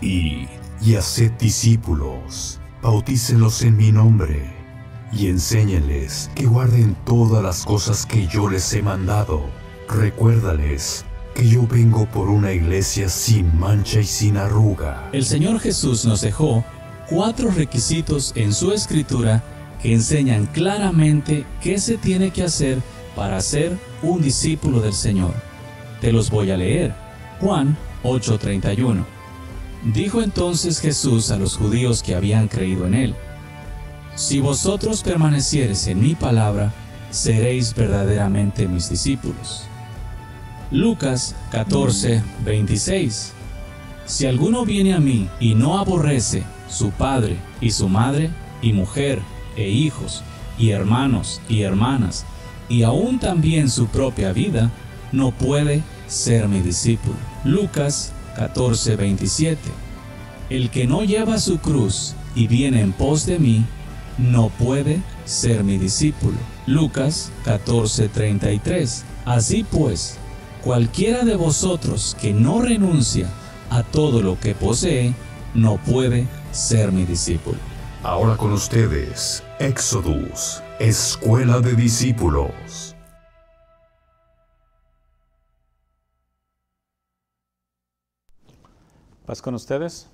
y, y haced discípulos, bautícenlos en mi nombre, y enséñenles que guarden todas las cosas que yo les he mandado. Recuérdales que yo vengo por una iglesia sin mancha y sin arruga. El Señor Jesús nos dejó cuatro requisitos en su escritura que enseñan claramente qué se tiene que hacer para ser un discípulo del Señor. Te los voy a leer. Juan 8:31. Dijo entonces Jesús a los judíos que habían creído en él, Si vosotros permaneciereis en mi palabra, seréis verdaderamente mis discípulos. Lucas 14.26 Si alguno viene a mí y no aborrece su padre y su madre, y mujer, e hijos, y hermanos y hermanas, y aún también su propia vida, no puede ser mi discípulo. Lucas 14:27. El que no lleva su cruz y viene en pos de mí, no puede ser mi discípulo. Lucas 14:33. Así pues, cualquiera de vosotros que no renuncia a todo lo que posee, no puede ser mi discípulo. Ahora con ustedes, Exodus, Escuela de Discípulos. Paz con ustedes.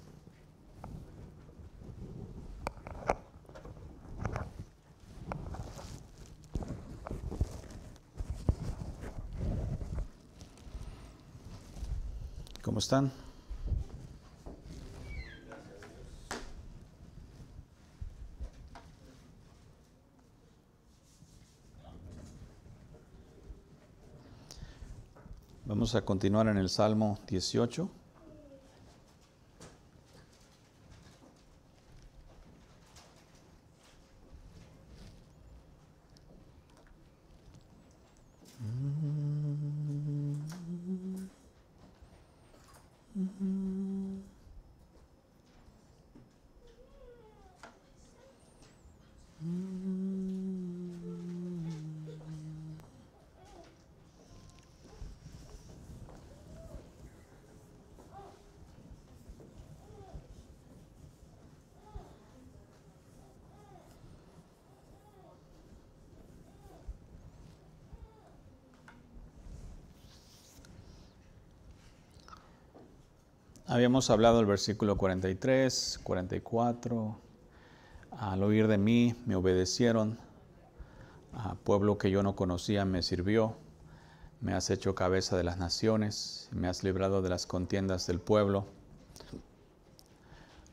¿Cómo están? Vamos a continuar en el Salmo 18. Mm -hmm. Habíamos hablado el versículo 43, 44. Al oír de mí me obedecieron. A pueblo que yo no conocía me sirvió. Me has hecho cabeza de las naciones. Me has librado de las contiendas del pueblo.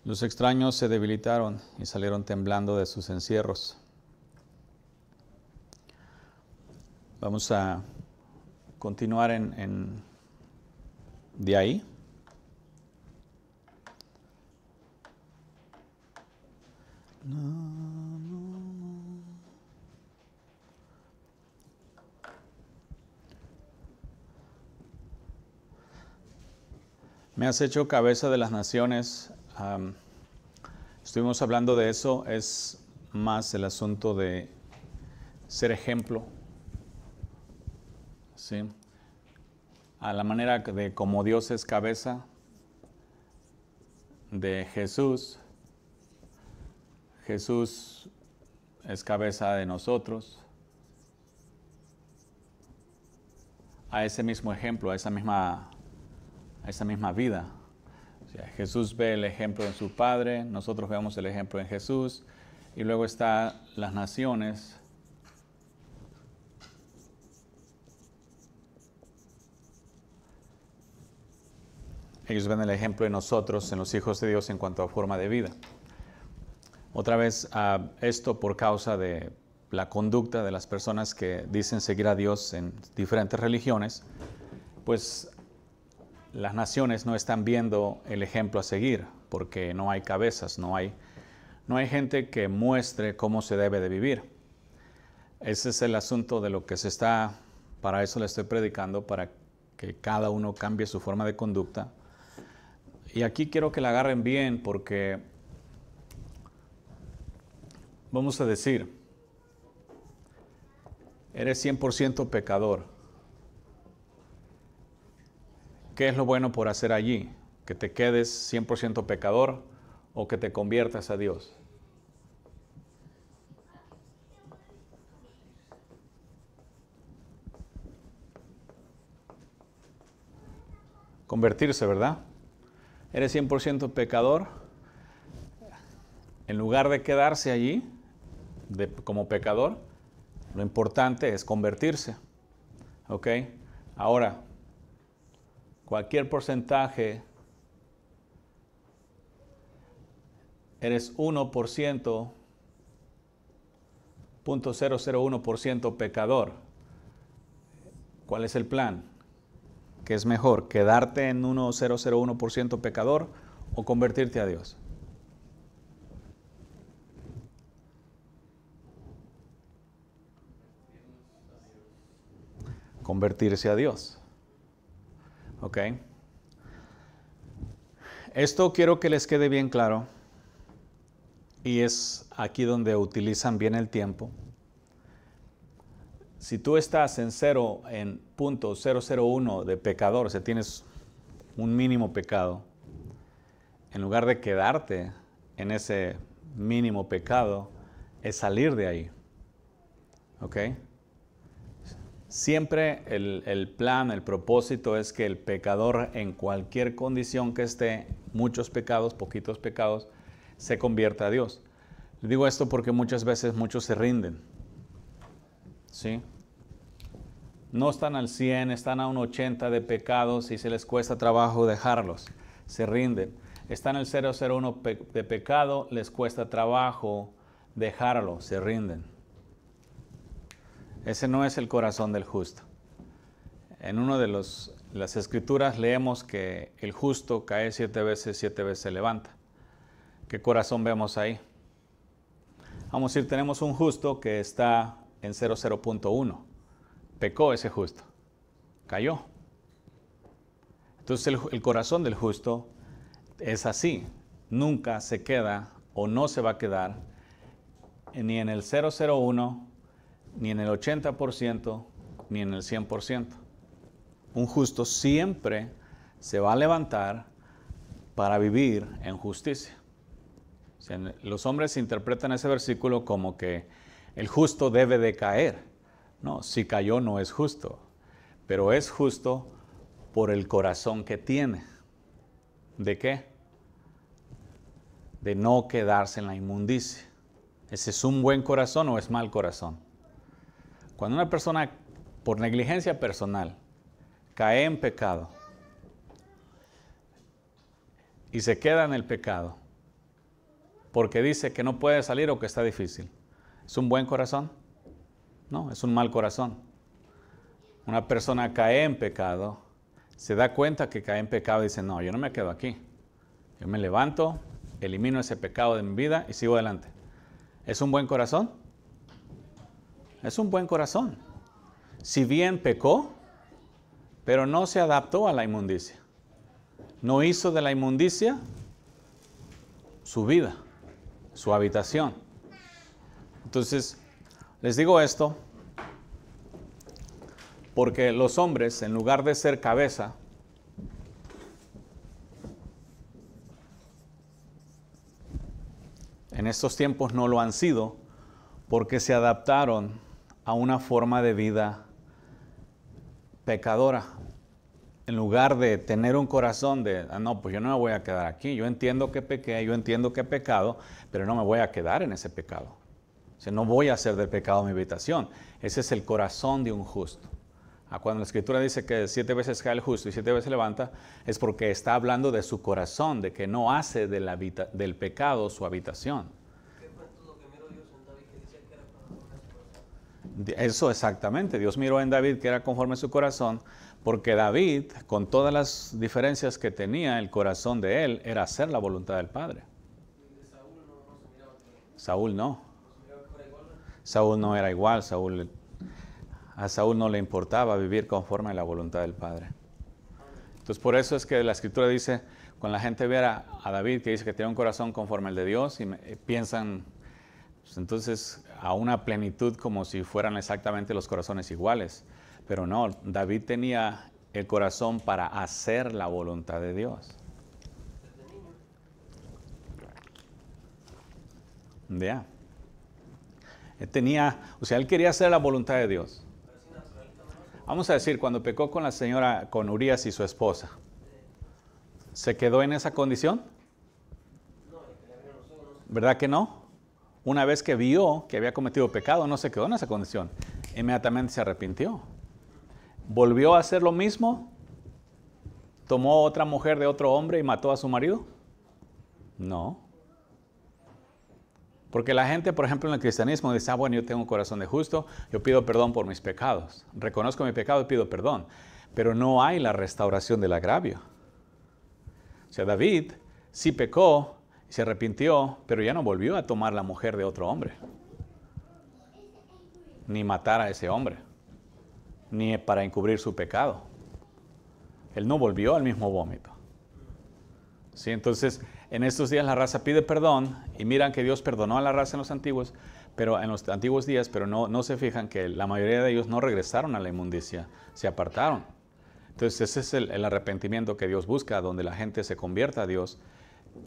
Los extraños se debilitaron y salieron temblando de sus encierros. Vamos a continuar en de ahí. Me has hecho cabeza de las naciones. estuvimos hablando de eso. Es más el asunto de ser ejemplo. ¿Sí? A la manera de como Dios es cabeza de Jesús, Jesús es cabeza de nosotros. A ese mismo ejemplo, a esa misma, esa misma vida. Jesús ve el ejemplo en su Padre, nosotros vemos el ejemplo en Jesús, y luego están las naciones. Ellos ven el ejemplo de nosotros, en los hijos de Dios, en cuanto a forma de vida otra vez ah, esto por causa de la conducta de las personas que dicen seguir a Dios en diferentes religiones, pues las naciones no están viendo el ejemplo a seguir, porque no hay cabezas, no hay, no hay gente que muestre cómo se debe de vivir. Ese es el asunto de lo que se está, para eso le estoy predicando, para que cada uno cambie su forma de conducta. Y aquí quiero que la agarren bien porque vamos a decir, eres 100% pecador. ¿Qué es lo bueno por hacer allí? ¿Que te quedes 100% pecador o que te conviertas a Dios? Convertirse, ¿verdad? Eres 100% pecador. En lugar de quedarse allí, como pecador, lo importante es convertirse. ¿Ok? Ahora, cualquier porcentaje, eres 1%, ciento pecador. ¿Cuál es el plan? ¿Qué es mejor? ¿Quedarte en 1.001% pecador o convertirte a Dios? convertirse a Dios. ¿Ok? Esto quiero que les quede bien claro. Y es aquí donde utilizan bien el tiempo. Si tú estás en cero, en punto 001 de pecador, o sea, tienes un mínimo pecado, en lugar de quedarte en ese mínimo pecado, es salir de ahí. ¿Ok? Siempre el, plan, el propósito es que el pecador en cualquier condición que esté, muchos pecados, poquitos pecados, se convierta a Dios. Le digo esto porque muchas veces muchos se rinden. No están al 100, están a un 80 de pecados y se les cuesta trabajo dejarlos. Se rinden. Están al 001 de pecado, les cuesta trabajo dejarlo, se rinden. Ese no es el corazón del justo. En una de los, las escrituras leemos que el justo cae siete veces, siete veces se levanta. ¿Qué corazón vemos ahí? Vamos a decir, tenemos un justo que está en 00.1. Pecó ese justo. Cayó. Entonces el, el corazón del justo es así. Nunca se queda o no se va a quedar ni en el 001 ni en el 80%, ni en el 100%. Un justo siempre se va a levantar para vivir en justicia. los hombres interpretan ese versículo como que el justo debe de caer. No, si cayó no es justo, pero es justo por el corazón que tiene. ¿De qué? De no quedarse en la inmundicia. ¿Ese es un buen corazón o es mal corazón? Cuando una persona por negligencia personal cae en pecado y se queda en el pecado porque dice que no puede salir o que está difícil, ¿es un buen corazón? No, es un mal corazón. Una persona cae en pecado, se da cuenta que cae en pecado y dice, no, yo no me quedo aquí. Yo me levanto, elimino ese pecado de mi vida y sigo adelante. ¿Es un buen corazón? Es un buen corazón. Si bien pecó, pero no se adaptó a la inmundicia. No hizo de la inmundicia su vida, su habitación. Entonces, les digo esto porque los hombres, en lugar de ser cabeza, en estos tiempos no lo han sido porque se adaptaron a una forma de vida pecadora. En lugar de tener un corazón de, ah, no, pues yo no me voy a quedar aquí, yo entiendo que pequé, yo entiendo que he pecado, pero no me voy a quedar en ese pecado. O sea, no voy a hacer del pecado mi habitación. Ese es el corazón de un justo. Ah, cuando la escritura dice que siete veces cae el justo y siete veces levanta, es porque está hablando de su corazón, de que no hace del pecado su habitación. Eso exactamente. Dios miró en David que era conforme a su corazón, porque David, con todas las diferencias que tenía, el corazón de él era hacer la voluntad del Padre. Saúl no. Saúl no era igual, Saúl, a Saúl no le importaba vivir conforme a la voluntad del Padre. Entonces por eso es que la escritura dice, cuando la gente viera a, David que dice que tiene un corazón conforme al de Dios y piensan, pues, entonces a una plenitud como si fueran exactamente los corazones iguales. Pero no, David tenía el corazón para hacer la voluntad de Dios. Ya. Él tenía, o sea, él quería hacer la voluntad de Dios. Vamos a decir, cuando pecó con la señora, con Urias y su esposa, ¿se quedó en esa condición? ¿Verdad que no? una vez que vio que había cometido pecado, no se quedó en esa condición. Inmediatamente se arrepintió. Volvió a hacer lo mismo. Tomó otra mujer de otro hombre y mató a su marido. No. Porque la gente, por ejemplo, en el cristianismo dice, ah, bueno, yo tengo un corazón de justo, yo pido perdón por mis pecados. Reconozco mi pecado y pido perdón. Pero no hay la restauración del agravio. O sea, David sí pecó, se arrepintió, pero ya no volvió a tomar la mujer de otro hombre, ni matar a ese hombre, ni para encubrir su pecado. Él no volvió al mismo vómito. ¿Sí? Entonces, en estos días la raza pide perdón y miran que Dios perdonó a la raza en los antiguos, pero en los antiguos días, pero no, no se fijan que la mayoría de ellos no regresaron a la inmundicia, se apartaron. Entonces, ese es el, el arrepentimiento que Dios busca, donde la gente se convierta a Dios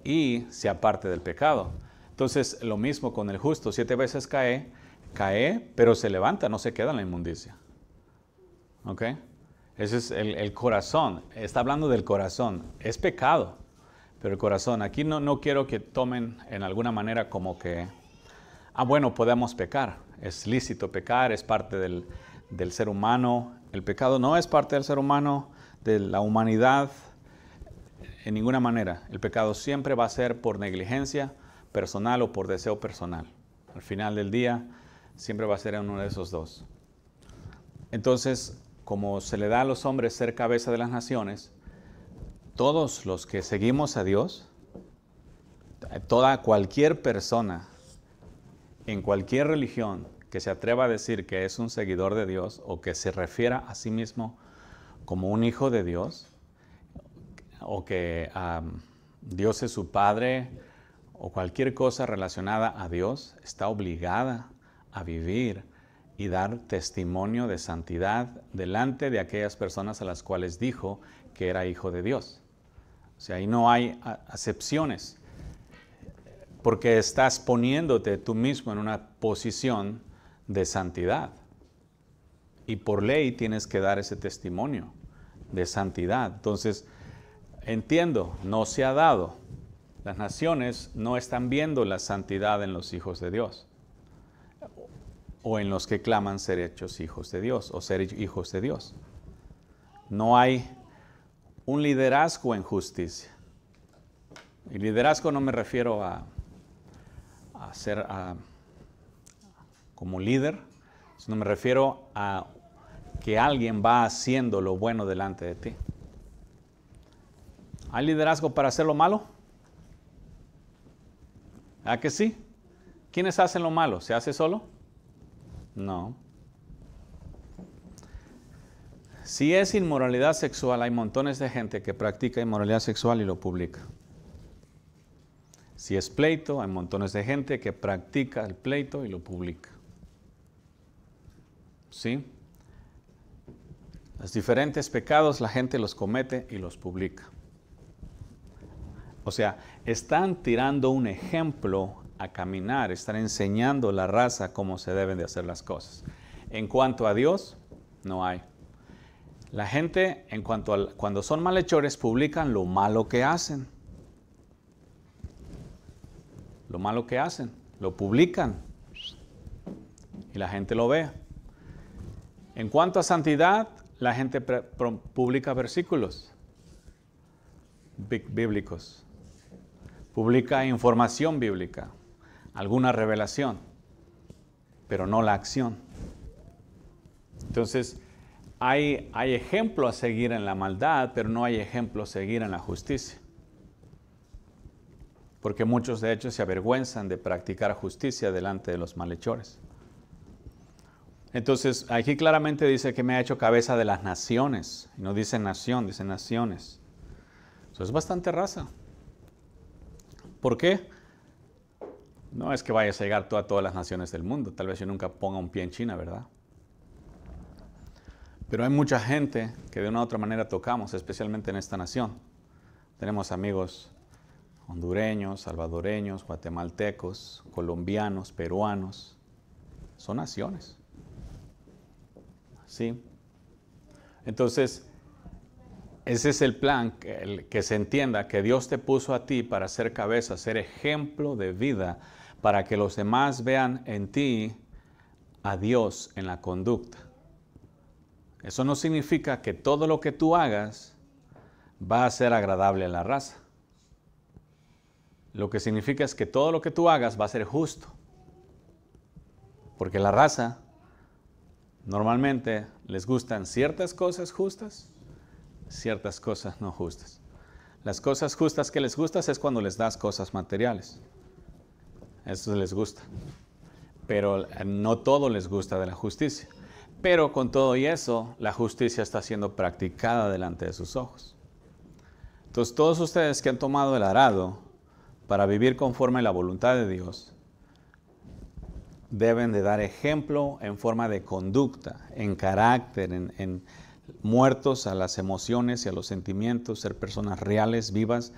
y se aparte del pecado. Entonces, lo mismo con el justo, siete veces cae, cae, pero se levanta, no se queda en la inmundicia. ¿Ok? Ese es el, corazón, está hablando del corazón, es pecado, pero el corazón, aquí no, quiero que tomen en alguna manera como que, ah, bueno, podemos pecar, es lícito pecar, es parte del, del ser humano, el pecado no es parte del ser humano, de la humanidad, en ninguna manera. El pecado siempre va a ser por negligencia personal o por deseo personal. Al final del día, siempre va a ser en uno de esos dos. Entonces, como se le da a los hombres ser cabeza de las naciones, todos los que seguimos a Dios, toda cualquier persona en cualquier religión que se atreva a decir que es un seguidor de Dios o que se refiera a sí mismo como un hijo de Dios, o que Dios es su Padre o cualquier cosa relacionada a Dios está obligada a vivir y dar testimonio de santidad delante de aquellas personas a las cuales dijo que era hijo de Dios. O sea, ahí no hay acepciones, porque estás poniéndote tú mismo en una posición de santidad. Y por ley tienes que dar ese testimonio de santidad. Entonces, Entiendo, no se ha dado. Las naciones no están viendo la santidad en los hijos de Dios o en los que claman ser hechos hijos de Dios o ser hijos de Dios. No hay un liderazgo en justicia. Y liderazgo no me refiero a, ser como líder, sino me refiero a que alguien va haciendo lo bueno delante de ti. ¿Hay liderazgo para hacer lo malo? ¿A que sí? ¿Quiénes hacen lo malo? ¿Se hace solo? No. Si es inmoralidad sexual, hay montones de gente que practica inmoralidad sexual y lo publica. Si es pleito, hay montones de gente que practica el pleito y lo publica. ¿Sí? Los diferentes pecados la gente los comete y los publica. O sea, están tirando un ejemplo a caminar, están enseñando a la raza cómo se deben de hacer las cosas. En cuanto a Dios, no hay. La gente, en cuanto cuando son malhechores, publican lo malo que hacen. Lo malo que hacen, lo publican y la gente lo ve. En cuanto a santidad, la gente publica versículos bíblicos publica información bíblica, alguna revelación, pero no la acción. Entonces, hay, ejemplo a seguir en la maldad, pero no hay ejemplo a seguir en la justicia. Porque muchos de hecho se avergüenzan de practicar justicia delante de los malhechores. Entonces, aquí claramente dice que me ha hecho cabeza de las naciones. Y no dice nación, dice naciones. Eso es bastante raza. ¿Por qué? No es que vayas a llegar tú a todas las naciones del mundo. Tal vez yo nunca ponga un pie en China, ¿verdad? Pero hay mucha gente que de una u otra manera tocamos, especialmente en esta nación. Tenemos amigos hondureños, salvadoreños, guatemaltecos, colombianos, peruanos. Son naciones. ¿Sí? Entonces, ese es el plan, que, se entienda que Dios te puso a ti para ser cabeza, ser ejemplo de vida, para que los demás vean en ti a Dios en la conducta. Eso no significa que todo lo que tú hagas va a ser agradable a la raza. Lo que significa es que todo lo que tú hagas va a ser justo. Porque la raza normalmente les gustan ciertas cosas justas ciertas cosas no justas. Las cosas justas que les gustas es cuando les das cosas materiales. Eso les gusta. Pero eh, no todo les gusta de la justicia. Pero con todo y eso, la justicia está siendo practicada delante de sus ojos. Entonces todos ustedes que han tomado el arado para vivir conforme a la voluntad de Dios, deben de dar ejemplo en forma de conducta, en carácter, en, en muertos a las emociones y a los sentimientos, ser personas reales, vivas,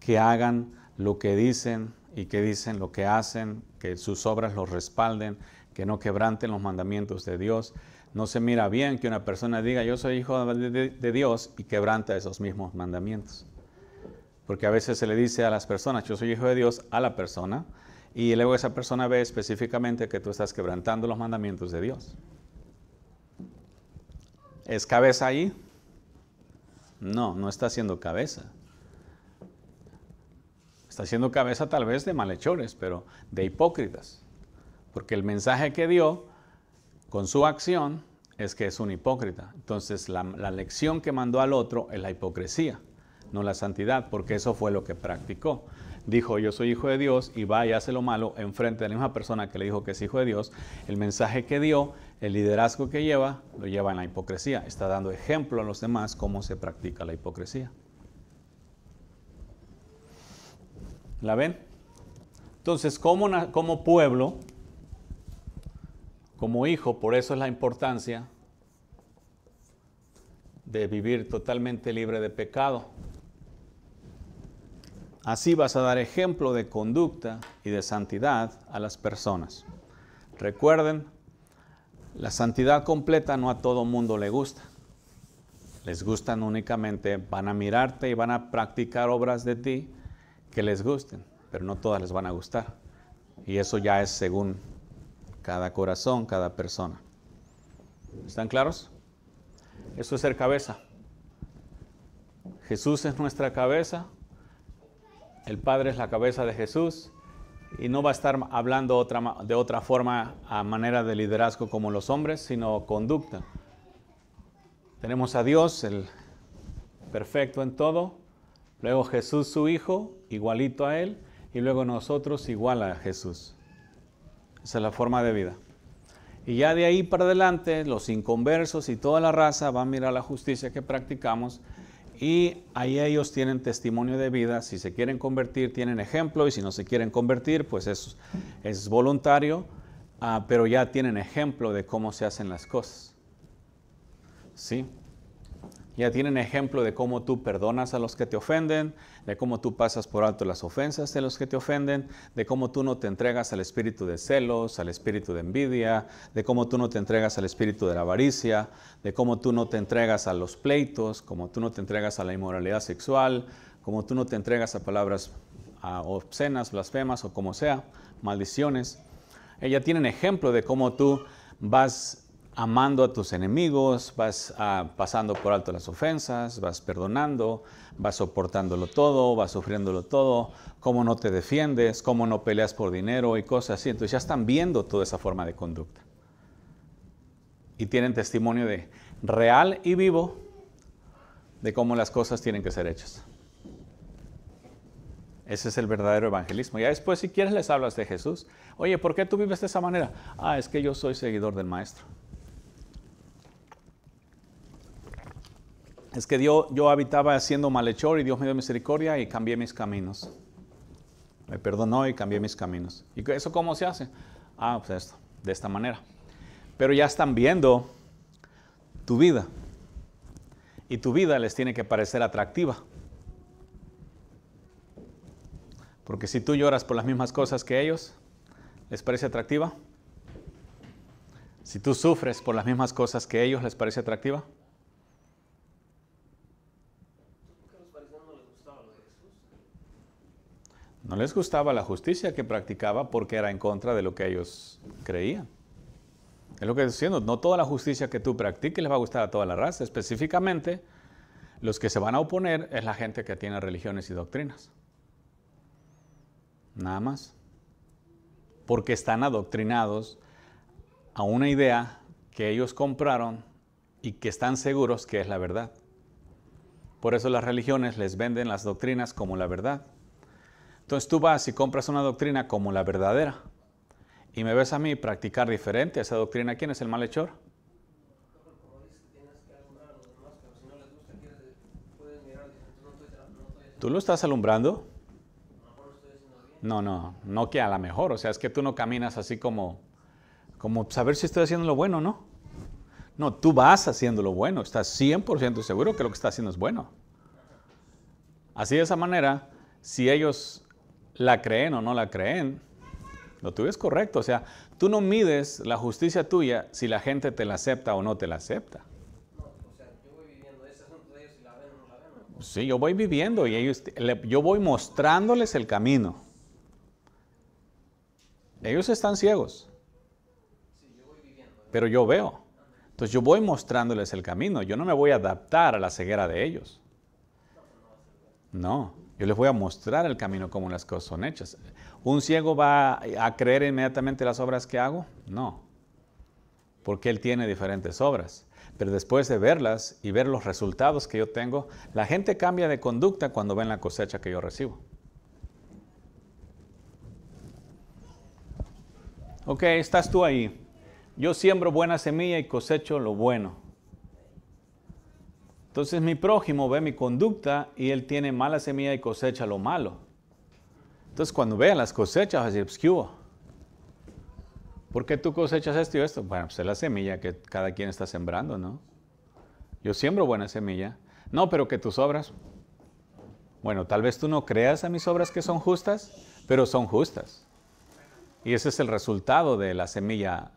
que hagan lo que dicen y que dicen lo que hacen, que sus obras los respalden, que no quebranten los mandamientos de Dios. No se mira bien que una persona diga yo soy hijo de, Dios y quebranta esos mismos mandamientos. Porque a veces se le dice a las personas, yo soy hijo de Dios, a la persona, y luego esa persona ve específicamente que tú estás quebrantando los mandamientos de Dios. ¿Es cabeza ahí? No, no está haciendo cabeza. Está haciendo cabeza tal vez de malhechores, pero de hipócritas. Porque el mensaje que dio con su acción es que es un hipócrita. Entonces la, lección que mandó al otro es la hipocresía, no la santidad, porque eso fue lo que practicó dijo yo soy hijo de Dios y va y hace lo malo enfrente de la misma persona que le dijo que es hijo de Dios, el mensaje que dio el liderazgo que lleva lo lleva en la hipocresía. Está dando ejemplo a los demás cómo se practica la hipocresía. ¿La ven? Entonces, como, pueblo, como hijo, por eso es la importancia de vivir totalmente libre de pecado. Así vas a dar ejemplo de conducta y de santidad a las personas. Recuerden, la santidad completa no a todo mundo le gusta. Les gustan únicamente, van a mirarte y van a practicar obras de ti que les gusten, pero no todas les van a gustar. Y eso ya es según cada corazón, cada persona. ¿Están claros? Eso es ser cabeza. Jesús es nuestra cabeza, el Padre es la cabeza de Jesús, y no va a estar hablando de otra forma a manera de liderazgo como los hombres, sino conducta. Tenemos a Dios, el perfecto en todo, luego Jesús su Hijo, igualito a Él, y luego nosotros igual a Jesús. Esa es la forma de vida. Y ya de ahí para adelante, los inconversos y toda la raza van a mirar la justicia que practicamos y ahí ellos tienen testimonio de vida. Si se quieren convertir, tienen ejemplo. Y si no se quieren convertir, pues es, es voluntario. Ah, pero ya tienen ejemplo de cómo se hacen las cosas. ¿Sí? Ya tienen ejemplo de cómo tú perdonas a los que te ofenden, de cómo tú pasas por alto las ofensas de los que te ofenden, de cómo tú no te entregas al espíritu de celos, al espíritu de envidia, de cómo tú no te entregas al espíritu de la avaricia, de cómo tú no te entregas a los pleitos, cómo tú no te entregas a la inmoralidad sexual, cómo tú no te entregas a palabras obscenas, blasfemas o como sea, maldiciones. Ella eh, tienen ejemplo de cómo tú vas amando a tus enemigos, vas ah, pasando por alto las ofensas, vas perdonando, vas soportándolo todo, vas sufriéndolo todo, cómo no te defiendes, cómo no peleas por dinero y cosas así. Entonces ya están viendo toda esa forma de conducta. Y tienen testimonio de real y vivo de cómo las cosas tienen que ser hechas. Ese es el verdadero evangelismo. Ya después, si quieres, les hablas de Jesús. Oye, ¿por qué tú vives de esa manera? Ah, es que yo soy seguidor del Maestro. es que yo habitaba siendo malhechor y Dios me dio misericordia y cambié mis caminos. Me perdonó y cambié mis caminos. ¿Y eso cómo se hace? Ah, pues esto, de esta manera. Pero ya están viendo tu vida. Y tu vida les tiene que parecer atractiva. Porque si tú lloras por las mismas cosas que ellos, ¿les parece atractiva? Si tú sufres por las mismas cosas que ellos, ¿les parece atractiva? No les gustaba la justicia que practicaba porque era en contra de lo que ellos creían. Es lo que estoy diciendo, no toda la justicia que tú practiques les va a gustar a toda la raza. Específicamente, los que se van a oponer es la gente que tiene religiones y doctrinas. Nada más. Porque están adoctrinados a una idea que ellos compraron y que están seguros que es la verdad. Por eso las religiones les venden las doctrinas como la verdad. Entonces tú vas y compras una doctrina como la verdadera y me ves a mí practicar diferente esa doctrina. ¿Quién es el malhechor? ¿Tú lo estás alumbrando? No, no, no que a la mejor, o sea, es que tú no caminas así como, como saber si estoy haciendo lo bueno o no. No, tú vas haciendo lo bueno, estás 100% seguro que lo que estás haciendo es bueno. Así de esa manera, si ellos la creen o no la creen. Lo tuyo es correcto, o sea, tú no mides la justicia tuya si la gente te la acepta o no te la acepta. Sí, yo voy viviendo y ellos, yo voy mostrándoles el camino. Ellos están ciegos. Pero yo veo. Entonces yo voy mostrándoles el camino. Yo no me voy a adaptar a la ceguera de ellos. No. Yo les voy a mostrar el camino como las cosas son hechas. ¿Un ciego va a creer inmediatamente las obras que hago? No, porque él tiene diferentes obras. Pero después de verlas y ver los resultados que yo tengo, la gente cambia de conducta cuando ven la cosecha que yo recibo. Ok, estás tú ahí. Yo siembro buena semilla y cosecho lo bueno. Entonces mi prójimo ve mi conducta y él tiene mala semilla y cosecha lo malo. Entonces cuando vean las cosechas, va a decir, pues, ¿Por qué tú cosechas esto y esto? Bueno, pues es la semilla que cada quien está sembrando, ¿no? Yo siembro buena semilla. No, pero que tus obras. Bueno, tal vez tú no creas a mis obras que son justas, pero son justas. Y ese es el resultado de la semilla.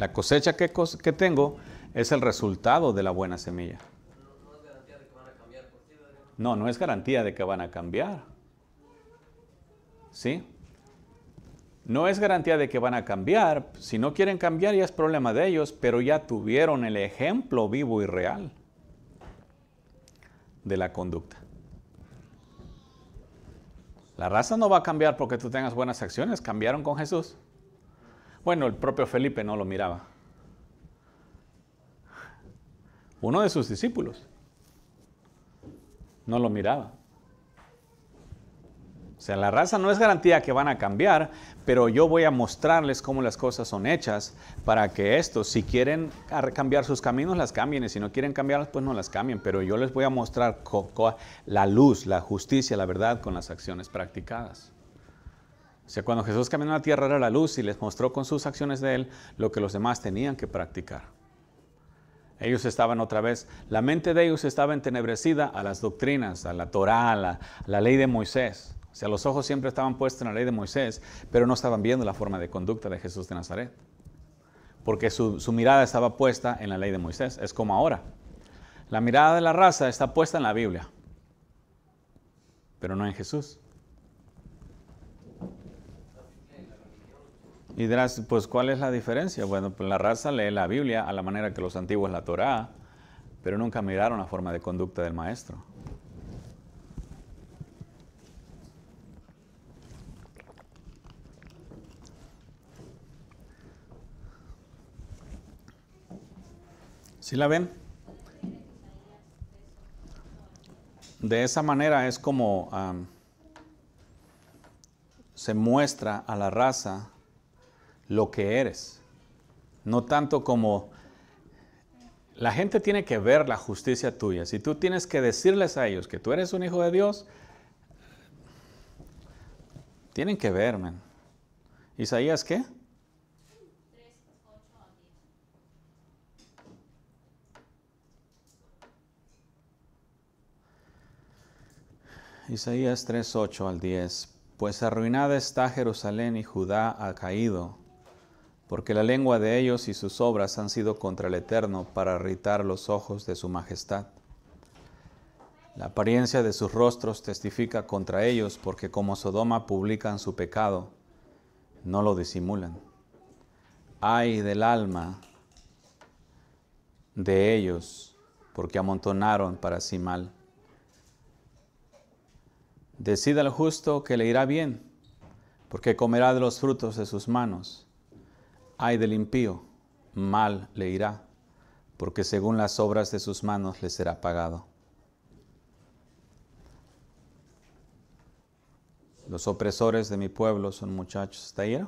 La cosecha que tengo es el resultado de la buena semilla. No, no es garantía de que van a cambiar. ¿Sí? No es garantía de que van a cambiar. Si no quieren cambiar ya es problema de ellos, pero ya tuvieron el ejemplo vivo y real de la conducta. La raza no va a cambiar porque tú tengas buenas acciones. Cambiaron con Jesús. Bueno, el propio Felipe no lo miraba. Uno de sus discípulos no lo miraba. O sea, la raza no es garantía que van a cambiar, pero yo voy a mostrarles cómo las cosas son hechas para que estos, si quieren cambiar sus caminos, las cambien, y si no quieren cambiarlas, pues no las cambien, pero yo les voy a mostrar la luz, la justicia, la verdad con las acciones practicadas. O sea, cuando Jesús caminó a la tierra era la luz y les mostró con sus acciones de él lo que los demás tenían que practicar. Ellos estaban otra vez, la mente de ellos estaba entenebrecida a las doctrinas, a la Torá, a la, ley de Moisés. O sea, los ojos siempre estaban puestos en la ley de Moisés, pero no estaban viendo la forma de conducta de Jesús de Nazaret. Porque su mirada estaba puesta en la ley de Moisés. Es como ahora. La mirada de la raza está puesta en la Biblia, pero no en Jesús. Y dirás, pues, ¿cuál es la diferencia? Bueno, pues la raza lee la Biblia a la manera que los antiguos la Torá, pero nunca miraron la forma de conducta del maestro. ¿Sí la ven? De esa manera es como se muestra a la raza lo que eres, no tanto como la gente tiene que ver la justicia tuya. Si tú tienes que decirles a ellos que tú eres un hijo de Dios, tienen que ver, ¿Isaías qué? Isaías 3, 8 al 10. Pues arruinada está Jerusalén y Judá ha caído porque la lengua de ellos y sus obras han sido contra el Eterno para irritar los ojos de su majestad. La apariencia de sus rostros testifica contra ellos, porque como Sodoma publican su pecado, no lo disimulan. Ay del alma de ellos, porque amontonaron para sí mal. Decida al justo que le irá bien, porque comerá de los frutos de sus manos. Ay del impío, mal le irá, porque según las obras de sus manos le será pagado. Los opresores de mi pueblo son muchachos. ¿Está ahí?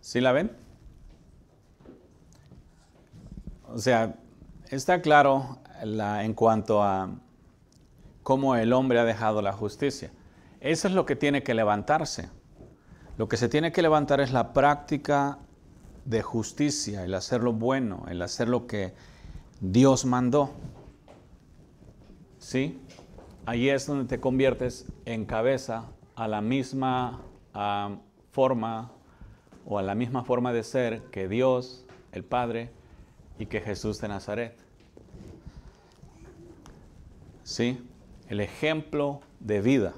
¿Sí la ven? O sea, está claro en cuanto a cómo el hombre ha dejado la justicia. Eso es lo que tiene que levantarse. Lo que se tiene que levantar es la práctica de justicia, el hacer lo bueno, el hacer lo que Dios mandó. ¿Sí? Allí es donde te conviertes en cabeza a la misma ah, forma o a la misma forma de ser que Dios, el Padre y que Jesús de Nazaret. ¿Sí? El ejemplo de vida.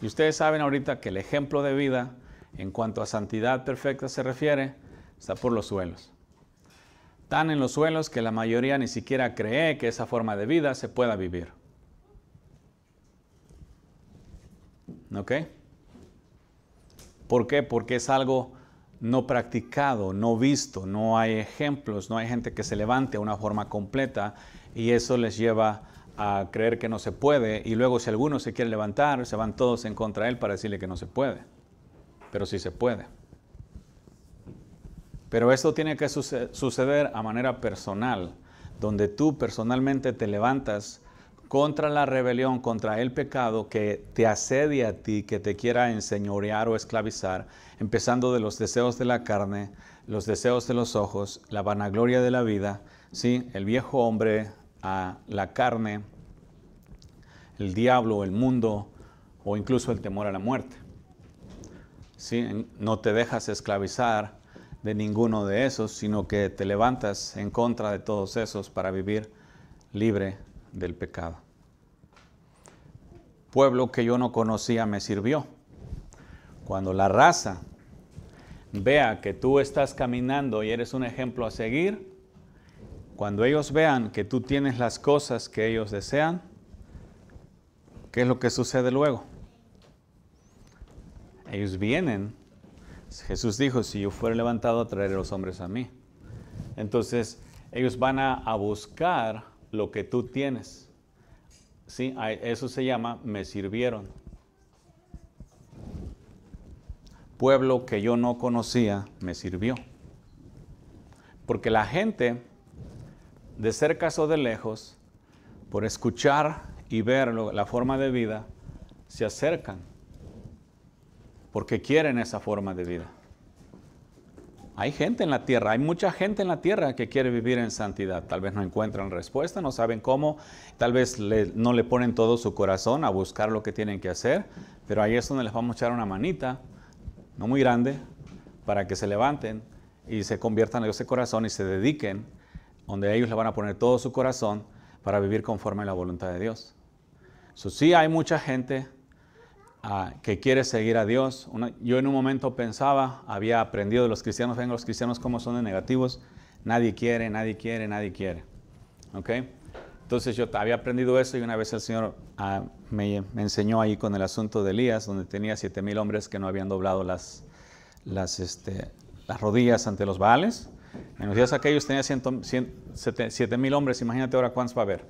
Y ustedes saben ahorita que el ejemplo de vida en cuanto a santidad perfecta se refiere, está por los suelos. Tan en los suelos que la mayoría ni siquiera cree que esa forma de vida se pueda vivir. ¿Ok? ¿Por qué? Porque es algo no practicado, no visto, no hay ejemplos, no hay gente que se levante a una forma completa y eso les lleva a creer que no se puede y luego si alguno se quiere levantar, se van todos en contra de él para decirle que no se puede pero sí se puede. Pero esto tiene que suceder a manera personal, donde tú personalmente te levantas contra la rebelión, contra el pecado que te asedia a ti, que te quiera enseñorear o esclavizar, empezando de los deseos de la carne, los deseos de los ojos, la vanagloria de la vida, ¿sí? el viejo hombre a la carne, el diablo, el mundo o incluso el temor a la muerte. No te dejas esclavizar de ninguno de esos, sino que te levantas en contra de todos esos para vivir libre del pecado. Pueblo que yo no conocía me sirvió. Cuando la raza vea que tú estás caminando y eres un ejemplo a seguir, cuando ellos vean que tú tienes las cosas que ellos desean, ¿qué es lo que sucede luego? ellos vienen. Jesús dijo, si yo fuera levantado, traeré a los hombres a mí. Entonces, ellos van a, buscar lo que tú tienes. ¿Sí? eso se llama, me sirvieron. Pueblo que yo no conocía, me sirvió. Porque la gente, de cerca o de lejos, por escuchar y ver la forma de vida, se acercan porque quieren esa forma de vida. Hay gente en la tierra, hay mucha gente en la tierra que quiere vivir en santidad. Tal vez no encuentran respuesta, no saben cómo, tal vez no le ponen todo su corazón a buscar lo que tienen que hacer, pero ahí es donde les vamos a echar una manita, no muy grande, para que se levanten y se conviertan en ese corazón y se dediquen, donde ellos le van a poner todo su corazón para vivir conforme a la voluntad de Dios. So, sí hay mucha gente que quiere seguir a Dios. yo en un momento pensaba, había aprendido de los cristianos, ven los cristianos como son de negativos, nadie quiere, nadie quiere, nadie quiere. ¿Ok? Entonces yo había aprendido eso y una vez el Señor ah, me, enseñó ahí con el asunto de Elías, donde tenía siete mil hombres que no habían doblado las, las, este, las rodillas ante los baales. En los días aquellos tenía siete mil hombres, imagínate ahora cuántos va a haber.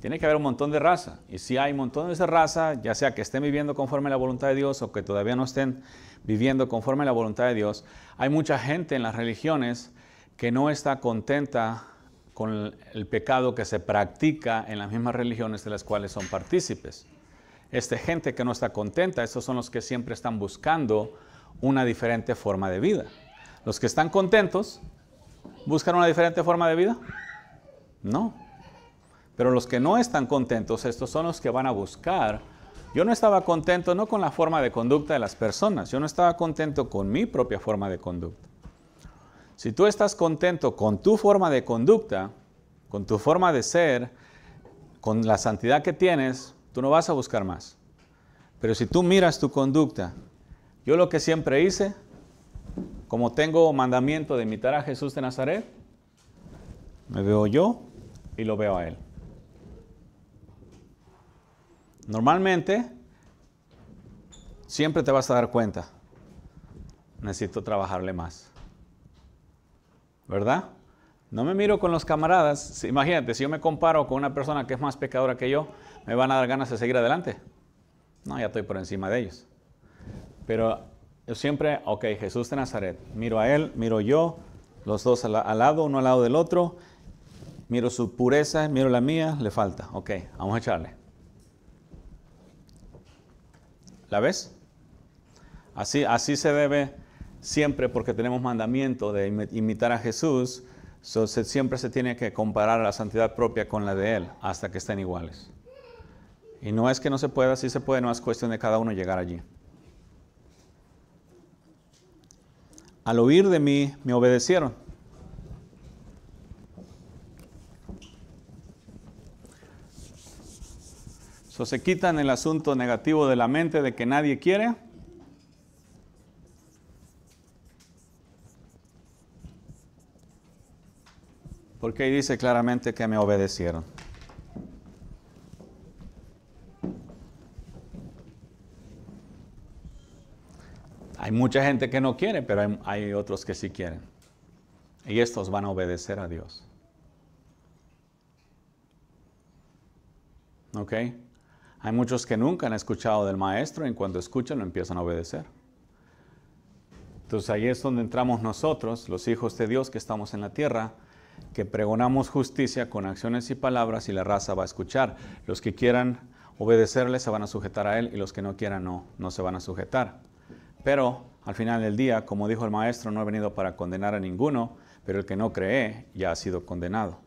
Tiene que haber un montón de raza. Y si hay un montón de esa raza, ya sea que estén viviendo conforme a la voluntad de Dios o que todavía no estén viviendo conforme a la voluntad de Dios, hay mucha gente en las religiones que no está contenta con el pecado que se practica en las mismas religiones de las cuales son partícipes. Esta gente que no está contenta, estos son los que siempre están buscando una diferente forma de vida. Los que están contentos, ¿buscan una diferente forma de vida? No, pero los que no están contentos, estos son los que van a buscar. Yo no estaba contento no con la forma de conducta de las personas, yo no estaba contento con mi propia forma de conducta. Si tú estás contento con tu forma de conducta, con tu forma de ser, con la santidad que tienes, tú no vas a buscar más. Pero si tú miras tu conducta, yo lo que siempre hice, como tengo mandamiento de imitar a Jesús de Nazaret, me veo yo y lo veo a Él. Normalmente, siempre te vas a dar cuenta, necesito trabajarle más. ¿Verdad? No me miro con los camaradas. Imagínate, si yo me comparo con una persona que es más pecadora que yo, ¿me van a dar ganas de seguir adelante? No, ya estoy por encima de ellos. Pero yo siempre, ok, Jesús de Nazaret, miro a Él, miro yo, los dos al, lado, uno al lado del otro, miro su pureza, miro la mía, le falta, ok, vamos a echarle. ¿La ves? Así, así se debe siempre porque tenemos mandamiento de imitar a Jesús. siempre se tiene que comparar la santidad propia con la de Él hasta que estén iguales. Y no es que no se pueda, sí se puede, no es cuestión de cada uno llegar allí. Al oír de mí, me obedecieron. Entonces, se quitan el asunto negativo de la mente de que nadie quiere. Porque ahí dice claramente que me obedecieron. Hay mucha gente que no quiere, pero hay, hay, otros que sí quieren. Y estos van a obedecer a Dios. ¿Ok? Hay muchos que nunca han escuchado del maestro y cuando escuchan lo empiezan a obedecer. Entonces ahí es donde entramos nosotros, los hijos de Dios que estamos en la tierra, que pregonamos justicia con acciones y palabras y la raza va a escuchar. Los que quieran obedecerle se van a sujetar a él y los que no quieran no, no se van a sujetar. Pero al final del día, como dijo el maestro, no he venido para condenar a ninguno, pero el que no cree ya ha sido condenado.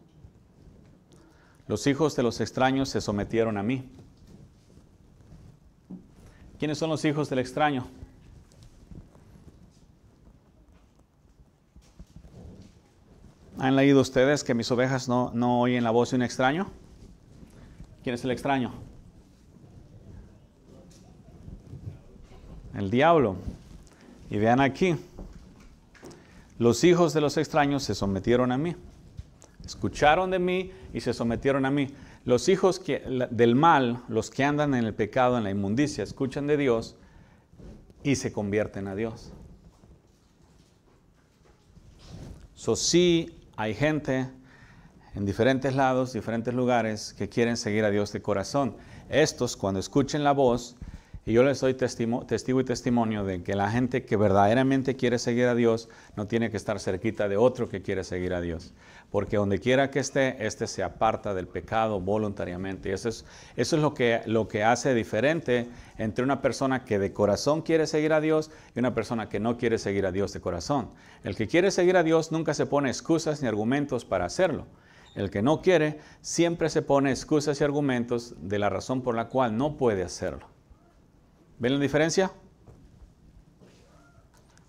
Los hijos de los extraños se sometieron a mí. ¿Quiénes son los hijos del extraño? ¿Han leído ustedes que mis ovejas no, oyen la voz de un extraño? ¿Quién es el extraño? El diablo. Y vean aquí, los hijos de los extraños se sometieron a mí, escucharon de mí y se sometieron a mí. Los hijos del mal, los que andan en el pecado, en la inmundicia, escuchan de Dios y se convierten a Dios. So, sí, hay gente en diferentes lados, diferentes lugares que quieren seguir a Dios de corazón. Estos, cuando escuchen la voz, y yo les doy testigo y testimonio de que la gente que verdaderamente quiere seguir a Dios no tiene que estar cerquita de otro que quiere seguir a Dios porque donde quiera que esté, éste se aparta del pecado voluntariamente. Y eso es, lo, que, lo que hace diferente entre una persona que de corazón quiere seguir a Dios y una persona que no quiere seguir a Dios de corazón. El que quiere seguir a Dios nunca se pone excusas ni argumentos para hacerlo. El que no quiere siempre se pone excusas y argumentos de la razón por la cual no puede hacerlo. ¿Ven la diferencia?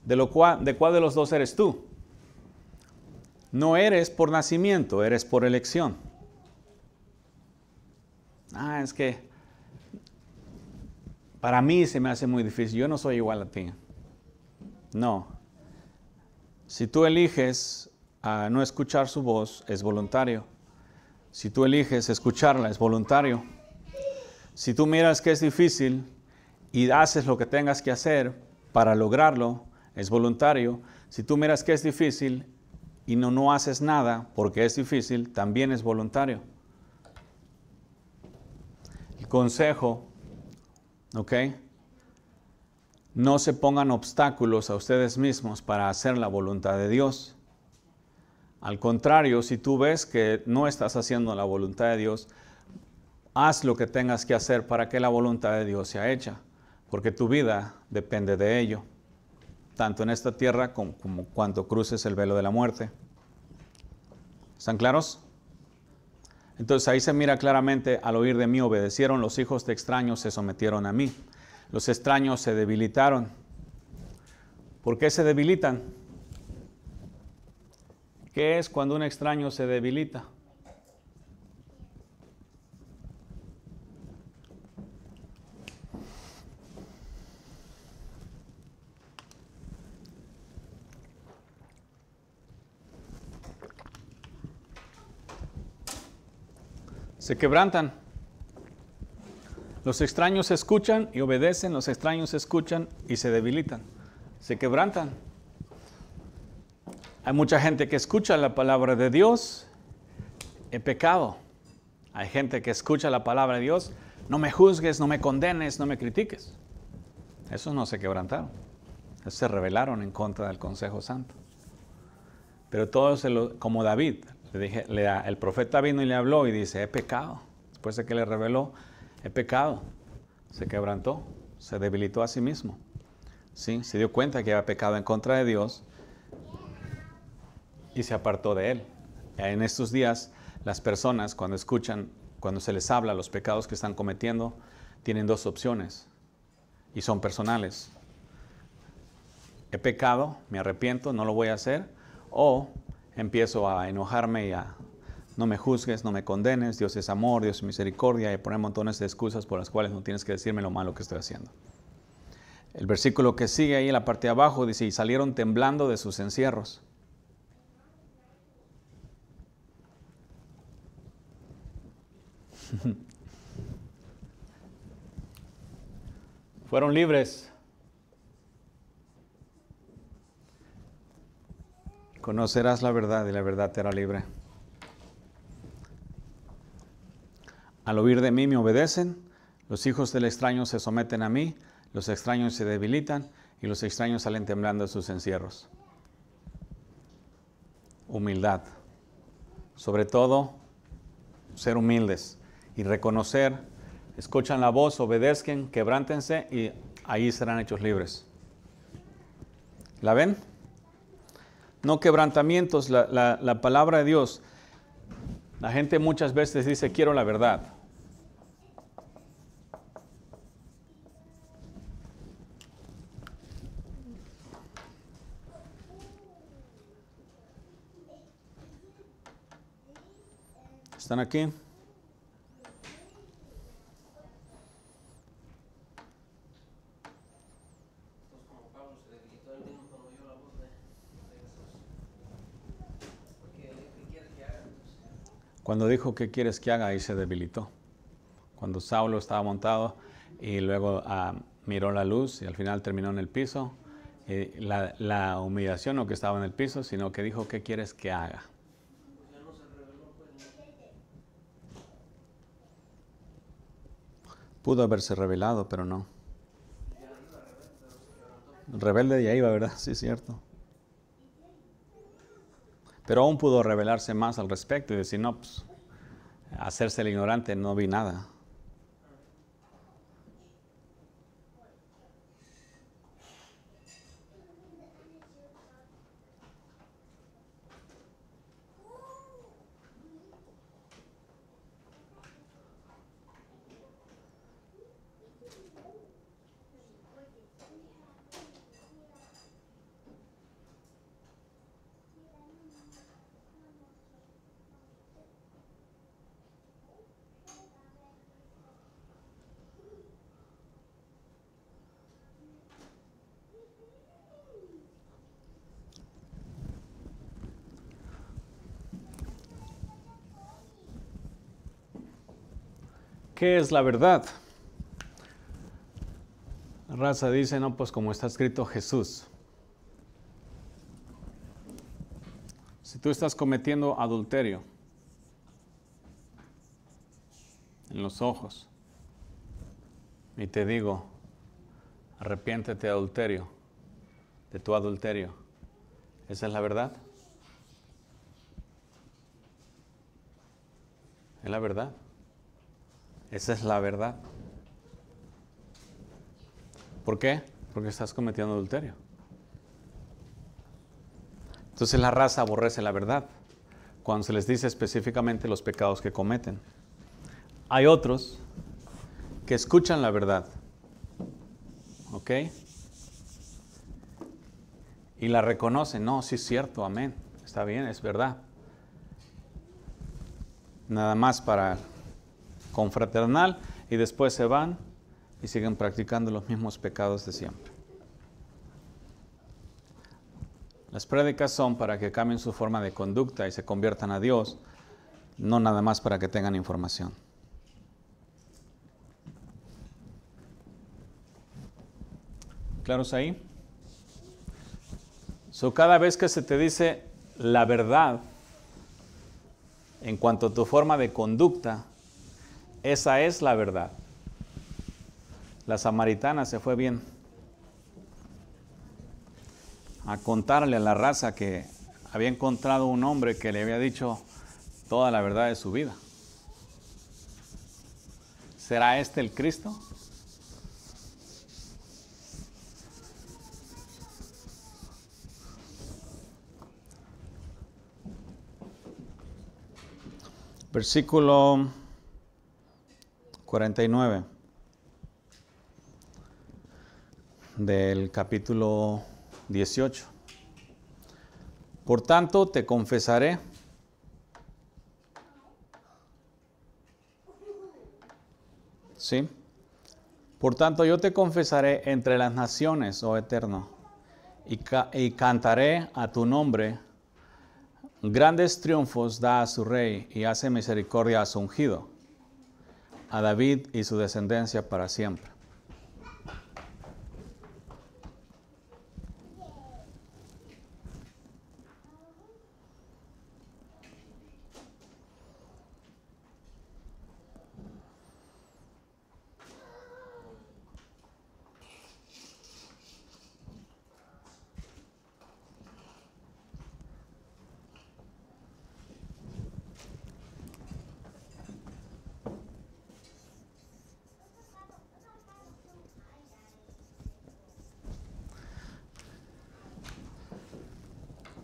¿De, lo de cuál de los dos eres tú? No eres por nacimiento, eres por elección. Ah, es que para mí se me hace muy difícil, yo no soy igual a ti. No. Si tú eliges ah, no escuchar su voz, es voluntario. Si tú eliges escucharla, es voluntario. Si tú miras que es difícil y haces lo que tengas que hacer para lograrlo, es voluntario. Si tú miras que es difícil y no, no haces nada porque es difícil, también es voluntario. El consejo, ¿ok? No se pongan obstáculos a ustedes mismos para hacer la voluntad de Dios. Al contrario, si tú ves que no estás haciendo la voluntad de Dios, haz lo que tengas que hacer para que la voluntad de Dios sea hecha, porque tu vida depende de ello tanto en esta tierra como, cuando cruces el velo de la muerte. ¿Están claros? Entonces ahí se mira claramente, al oír de mí obedecieron, los hijos de extraños se sometieron a mí, los extraños se debilitaron. ¿Por qué se debilitan? ¿Qué es cuando un extraño se debilita? se quebrantan. Los extraños escuchan y obedecen, los extraños escuchan y se debilitan, se quebrantan. Hay mucha gente que escucha la palabra de Dios en pecado. Hay gente que escucha la palabra de Dios, no me juzgues, no me condenes, no me critiques. Esos no se quebrantaron. Esos se rebelaron en contra del Consejo Santo. Pero todos, como David, le el profeta vino y le habló y dice, he pecado. Después de que le reveló, he pecado. Se quebrantó, se debilitó a sí mismo. ¿Sí? Se dio cuenta que había pecado en contra de Dios y se apartó de él. En estos días, las personas cuando escuchan, cuando se les habla los pecados que están cometiendo, tienen dos opciones y son personales. He pecado, me arrepiento, no lo voy a hacer, o empiezo a enojarme y a no me juzgues, no me condenes, Dios es amor, Dios es misericordia, y poner montones de excusas por las cuales no tienes que decirme lo malo que estoy haciendo. El versículo que sigue ahí en la parte de abajo dice, y salieron temblando de sus encierros. Fueron libres. Conocerás la verdad y la verdad te hará libre. Al oír de mí me obedecen, los hijos del extraño se someten a mí, los extraños se debilitan y los extraños salen temblando de sus encierros. Humildad. Sobre todo, ser humildes y reconocer, escuchan la voz, obedezcan, quebrántense y ahí serán hechos libres. ¿La ven? no quebrantamientos, la, palabra de Dios. La gente muchas veces dice, quiero la verdad. ¿Están aquí? Cuando dijo, ¿qué quieres que haga? Ahí se debilitó. Cuando Saulo estaba montado y luego ah, miró la luz y al final terminó en el piso, eh, la, humillación no que estaba en el piso, sino que dijo, ¿qué quieres que haga? Pudo haberse revelado, pero no. Rebelde ahí iba, ¿verdad? Sí, es cierto. Pero aún pudo revelarse más al respecto y decir, no, pues, hacerse el ignorante, no vi nada. ¿Qué es la verdad? Raza dice, no, pues como está escrito Jesús. Si tú estás cometiendo adulterio en los ojos y te digo, arrepiéntete adulterio, de tu adulterio, ¿esa es la verdad? ¿Es la verdad? Esa es la verdad. ¿Por qué? Porque estás cometiendo adulterio. Entonces la raza aborrece la verdad cuando se les dice específicamente los pecados que cometen. Hay otros que escuchan la verdad, ¿ok? Y la reconocen, no, sí es cierto, amén, está bien, es verdad. Nada más para confraternal y después se van y siguen practicando los mismos pecados de siempre. Las prédicas son para que cambien su forma de conducta y se conviertan a Dios, no nada más para que tengan información. ¿Claros ahí? cada vez que se te dice la verdad en cuanto a tu forma de conducta, esa es la verdad. La samaritana se fue bien a contarle a la raza que había encontrado un hombre que le había dicho toda la verdad de su vida. ¿Será este el Cristo? Versículo 49 del capítulo 18. Por tanto, te confesaré. ¿Sí? Por tanto, yo te confesaré entre las naciones, oh Eterno, y, y cantaré a tu nombre. Grandes triunfos da a su rey y hace misericordia a su ungido a David y su descendencia para siempre.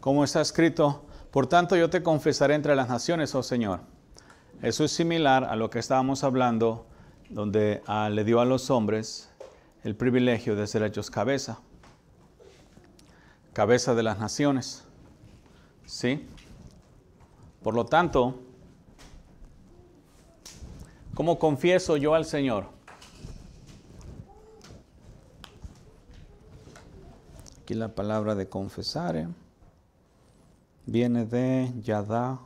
como está escrito, por tanto yo te confesaré entre las naciones, oh Señor. Eso es similar a lo que estábamos hablando, donde ah, le dio a los hombres el privilegio de ser hechos cabeza, cabeza de las naciones. ¿Sí? Por lo tanto, ¿cómo confieso yo al Señor? Aquí la palabra de confesar viene de Yadá.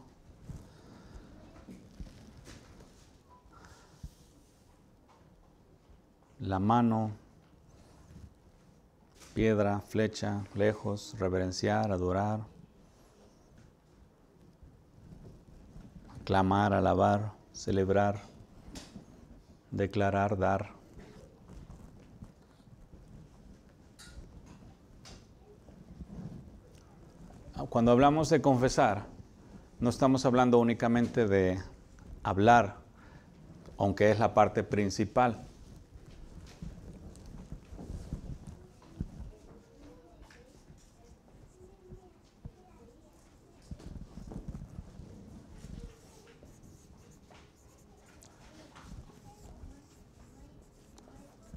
La mano, piedra, flecha, lejos, reverenciar, adorar, clamar, alabar, celebrar, declarar, dar. cuando hablamos de confesar, no estamos hablando únicamente de hablar, aunque es la parte principal.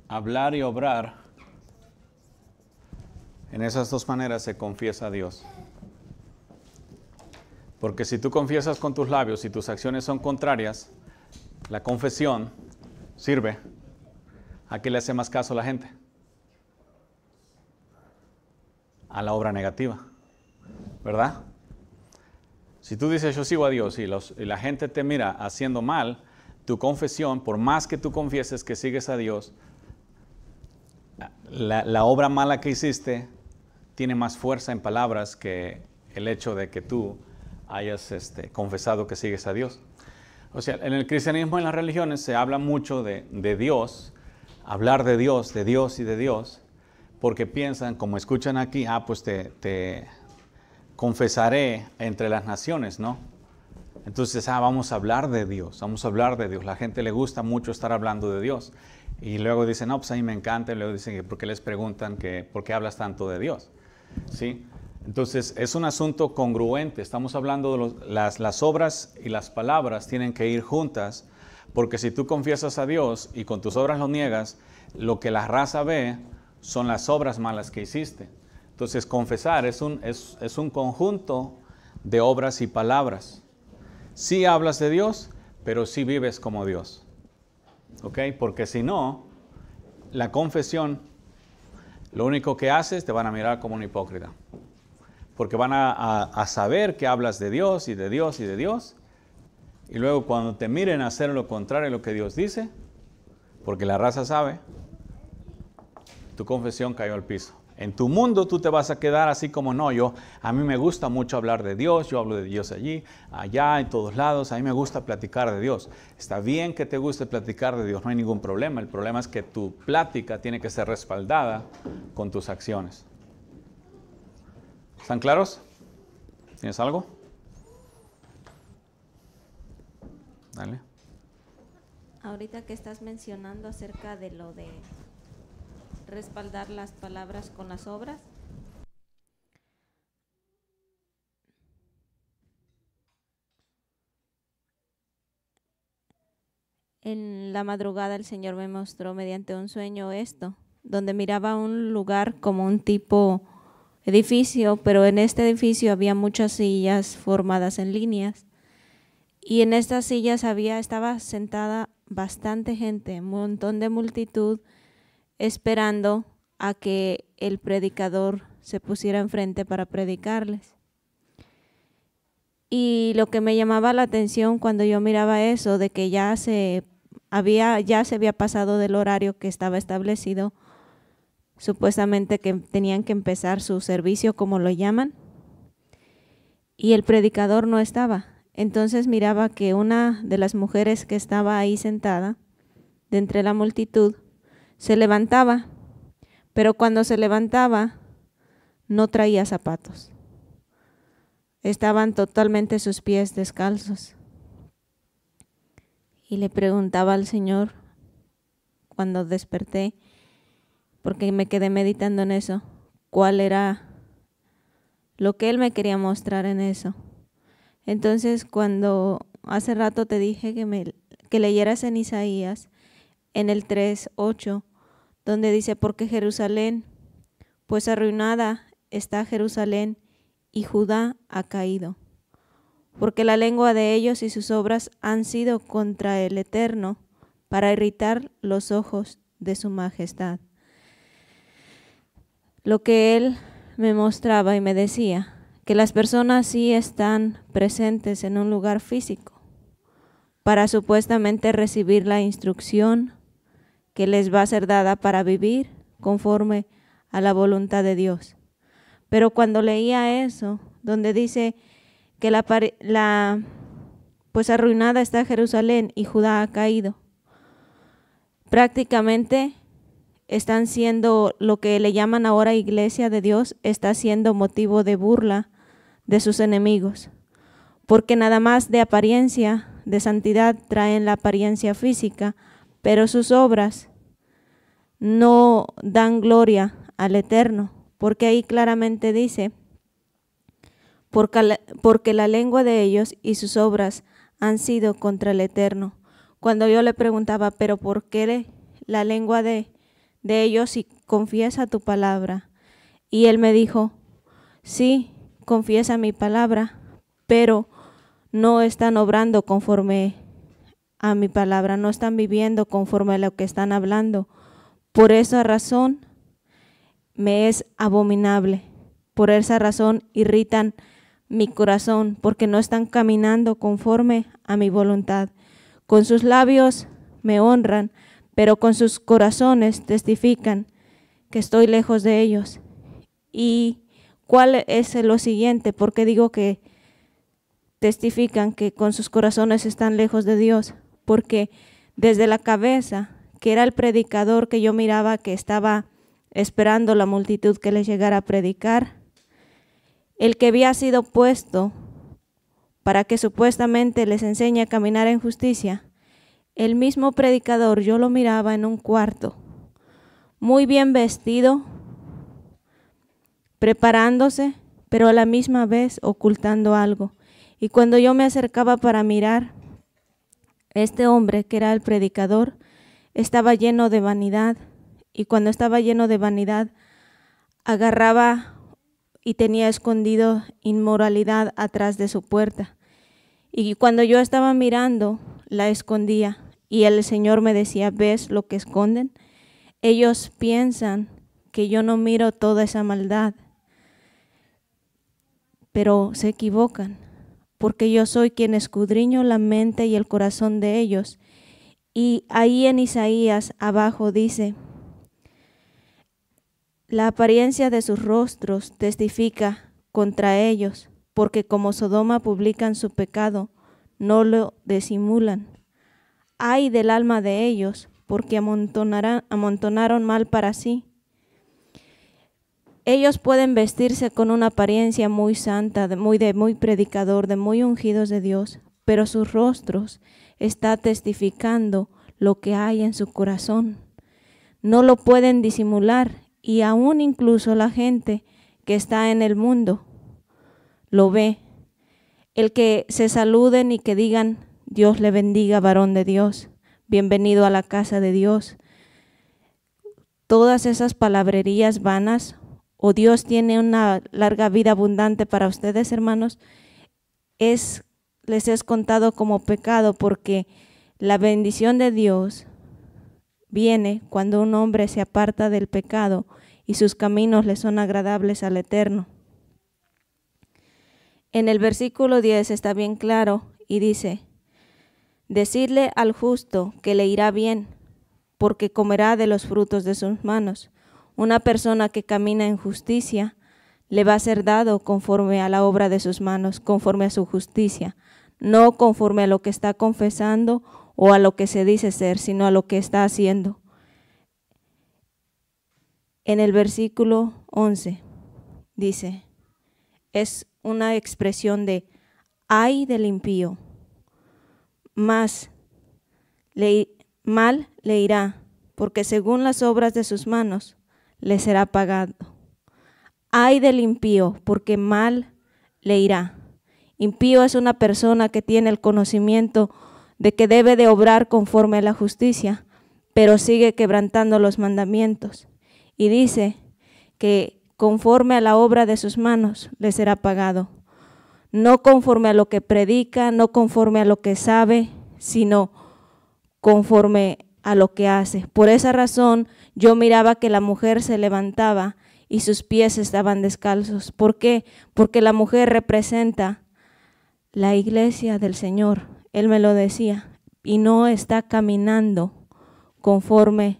Hablar y obrar, en esas dos maneras se confiesa a Dios. Porque si tú confiesas con tus labios y tus acciones son contrarias, la confesión sirve a qué le hace más caso a la gente. A la obra negativa. ¿Verdad? Si tú dices yo sigo a Dios y, la gente te mira haciendo mal, tu confesión, por más que tú confieses que sigues a Dios, la, obra mala que hiciste tiene más fuerza en palabras que el hecho de que tú hayas este, confesado que sigues a Dios. O sea, en el cristianismo, en las religiones, se habla mucho de, Dios, hablar de Dios, de Dios y de Dios, porque piensan, como escuchan aquí, ah, pues te, confesaré entre las naciones, ¿no? Entonces, ah, vamos a hablar de Dios, vamos a hablar de Dios. La gente le gusta mucho estar hablando de Dios. Y luego dicen, no, pues a mí me encanta. Y luego dicen, ¿por qué les preguntan que, por qué hablas tanto de Dios? ¿Sí? Entonces, es un asunto congruente. Estamos hablando de las, obras y las palabras tienen que ir juntas, porque si tú confiesas a Dios y con tus obras lo niegas, lo que la raza ve son las obras malas que hiciste. Entonces, confesar es un, es, un conjunto de obras y palabras. sí hablas de Dios, pero sí vives como Dios. ¿Ok? Porque si no, la confesión, lo único que haces, te van a mirar como un hipócrita porque van a, saber que hablas de Dios y de Dios y de Dios. Y luego cuando te miren hacer lo contrario a lo que Dios dice, porque la raza sabe, tu confesión cayó al piso. En tu mundo tú te vas a quedar así como no, yo, a mí me gusta mucho hablar de Dios, yo hablo de Dios allí, allá, en todos lados, a mí me gusta platicar de Dios. Está bien que te guste platicar de Dios, no hay ningún problema, el problema es que tu plática tiene que ser respaldada con tus acciones. ¿Están claros? ¿Tienes algo? Dale. Ahorita que estás mencionando acerca de lo de respaldar las palabras con las obras. En la madrugada el Señor me mostró mediante un sueño esto, donde miraba un lugar como un tipo edificio, pero en este edificio había muchas sillas formadas en líneas. Y en estas sillas había, estaba sentada bastante gente, un montón de multitud, esperando a que el predicador se pusiera enfrente para predicarles. Y lo que me llamaba la atención cuando yo miraba eso, de que ya se había, ya se había pasado del horario que estaba establecido, supuestamente que tenían que empezar su servicio, como lo llaman, y el predicador no estaba. Entonces miraba que una de las mujeres que estaba ahí sentada, de entre la multitud, se levantaba, pero cuando se levantaba no traía zapatos. Estaban totalmente sus pies descalzos. Y le preguntaba al Señor, cuando desperté, porque me quedé meditando en eso, cuál era lo que él me quería mostrar en eso. Entonces, cuando hace rato te dije que, me, que leyeras en Isaías, en el 3.8, donde dice, porque Jerusalén, pues arruinada está Jerusalén y Judá ha caído, porque la lengua de ellos y sus obras han sido contra el Eterno, para irritar los ojos de su majestad lo que él me mostraba y me decía, que las personas sí están presentes en un lugar físico para supuestamente recibir la instrucción que les va a ser dada para vivir conforme a la voluntad de Dios. Pero cuando leía eso, donde dice que la, la pues arruinada está Jerusalén y Judá ha caído, prácticamente están siendo lo que le llaman ahora iglesia de Dios, está siendo motivo de burla de sus enemigos, porque nada más de apariencia de santidad traen la apariencia física, pero sus obras no dan gloria al Eterno, porque ahí claramente dice, porque la lengua de ellos y sus obras han sido contra el Eterno. Cuando yo le preguntaba, pero ¿por qué la lengua de de ellos y confiesa tu palabra. Y él me dijo, sí, confiesa mi palabra, pero no están obrando conforme a mi palabra, no están viviendo conforme a lo que están hablando. Por esa razón me es abominable, por esa razón irritan mi corazón, porque no están caminando conforme a mi voluntad. Con sus labios me honran, pero con sus corazones testifican que estoy lejos de ellos. ¿Y cuál es lo siguiente? Porque digo que testifican que con sus corazones están lejos de Dios, porque desde la cabeza, que era el predicador que yo miraba que estaba esperando la multitud que les llegara a predicar, el que había sido puesto para que supuestamente les enseñe a caminar en justicia, el mismo predicador yo lo miraba en un cuarto, muy bien vestido, preparándose, pero a la misma vez ocultando algo. Y cuando yo me acercaba para mirar, este hombre que era el predicador estaba lleno de vanidad y cuando estaba lleno de vanidad agarraba y tenía escondido inmoralidad atrás de su puerta. Y cuando yo estaba mirando, la escondía. Y el Señor me decía, ¿ves lo que esconden? Ellos piensan que yo no miro toda esa maldad, pero se equivocan, porque yo soy quien escudriño la mente y el corazón de ellos. Y ahí en Isaías abajo dice, la apariencia de sus rostros testifica contra ellos, porque como Sodoma publican su pecado, no lo disimulan hay del alma de ellos, porque amontonaron mal para sí. Ellos pueden vestirse con una apariencia muy santa, muy, de muy predicador, de muy ungidos de Dios, pero sus rostros está testificando lo que hay en su corazón. No lo pueden disimular y aún incluso la gente que está en el mundo lo ve. El que se saluden y que digan Dios le bendiga, varón de Dios. Bienvenido a la casa de Dios. Todas esas palabrerías vanas, o Dios tiene una larga vida abundante para ustedes, hermanos, es les es contado como pecado porque la bendición de Dios viene cuando un hombre se aparta del pecado y sus caminos le son agradables al Eterno. En el versículo 10 está bien claro y dice, Decirle al justo que le irá bien, porque comerá de los frutos de sus manos. Una persona que camina en justicia le va a ser dado conforme a la obra de sus manos, conforme a su justicia, no conforme a lo que está confesando o a lo que se dice ser, sino a lo que está haciendo. En el versículo 11 dice, es una expresión de ay del impío más le, mal le irá, porque según las obras de sus manos le será pagado. Ay del impío, porque mal le irá. Impío es una persona que tiene el conocimiento de que debe de obrar conforme a la justicia, pero sigue quebrantando los mandamientos. Y dice que conforme a la obra de sus manos le será pagado no conforme a lo que predica, no conforme a lo que sabe, sino conforme a lo que hace. Por esa razón yo miraba que la mujer se levantaba y sus pies estaban descalzos. ¿Por qué? Porque la mujer representa la iglesia del Señor. Él me lo decía. Y no está caminando conforme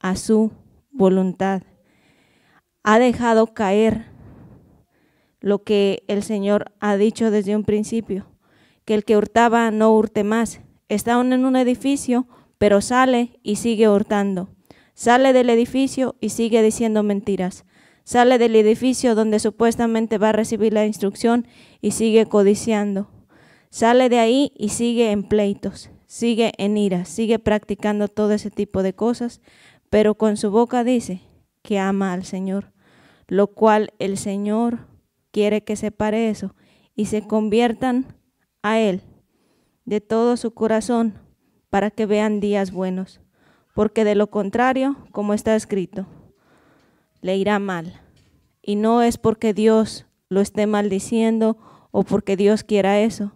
a su voluntad. Ha dejado caer lo que el Señor ha dicho desde un principio, que el que hurtaba no hurte más. Está aún en un edificio, pero sale y sigue hurtando. Sale del edificio y sigue diciendo mentiras. Sale del edificio donde supuestamente va a recibir la instrucción y sigue codiciando. Sale de ahí y sigue en pleitos, sigue en ira, sigue practicando todo ese tipo de cosas, pero con su boca dice que ama al Señor, lo cual el Señor quiere que pare eso y se conviertan a Él de todo su corazón para que vean días buenos, porque de lo contrario, como está escrito, le irá mal. Y no es porque Dios lo esté maldiciendo o porque Dios quiera eso,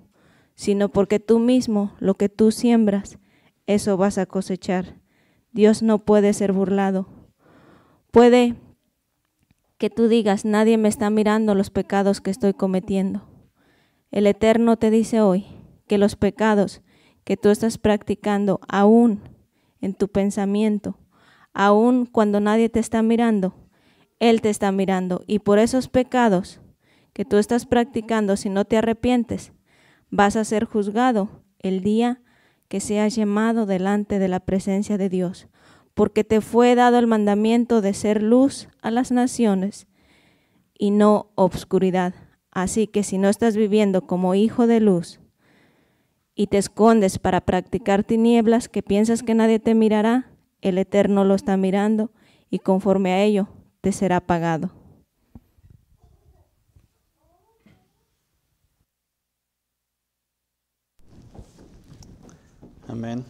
sino porque tú mismo, lo que tú siembras, eso vas a cosechar. Dios no puede ser burlado. Puede que tú digas, nadie me está mirando los pecados que estoy cometiendo. El Eterno te dice hoy que los pecados que tú estás practicando aún en tu pensamiento, aún cuando nadie te está mirando, Él te está mirando. Y por esos pecados que tú estás practicando, si no te arrepientes, vas a ser juzgado el día que seas llamado delante de la presencia de Dios porque te fue dado el mandamiento de ser luz a las naciones y no obscuridad. Así que si no estás viviendo como hijo de luz y te escondes para practicar tinieblas que piensas que nadie te mirará, el Eterno lo está mirando y conforme a ello te será pagado. Amén.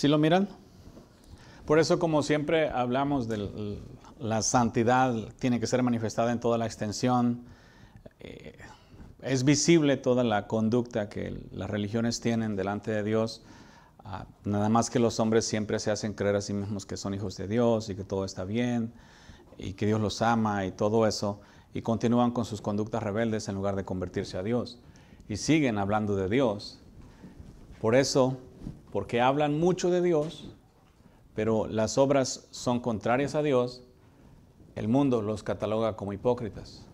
¿Sí lo miran? Por eso, como siempre, hablamos de la santidad, tiene que ser manifestada en toda la extensión. Eh, es visible toda la conducta que las religiones tienen delante de Dios. Ah, nada más que los hombres siempre se hacen creer a sí mismos que son hijos de Dios y que todo está bien y que Dios los ama y todo eso. Y continúan con sus conductas rebeldes en lugar de convertirse a Dios. Y siguen hablando de Dios. Por eso porque hablan mucho de Dios, pero las obras son contrarias a Dios, el mundo los cataloga como hipócritas.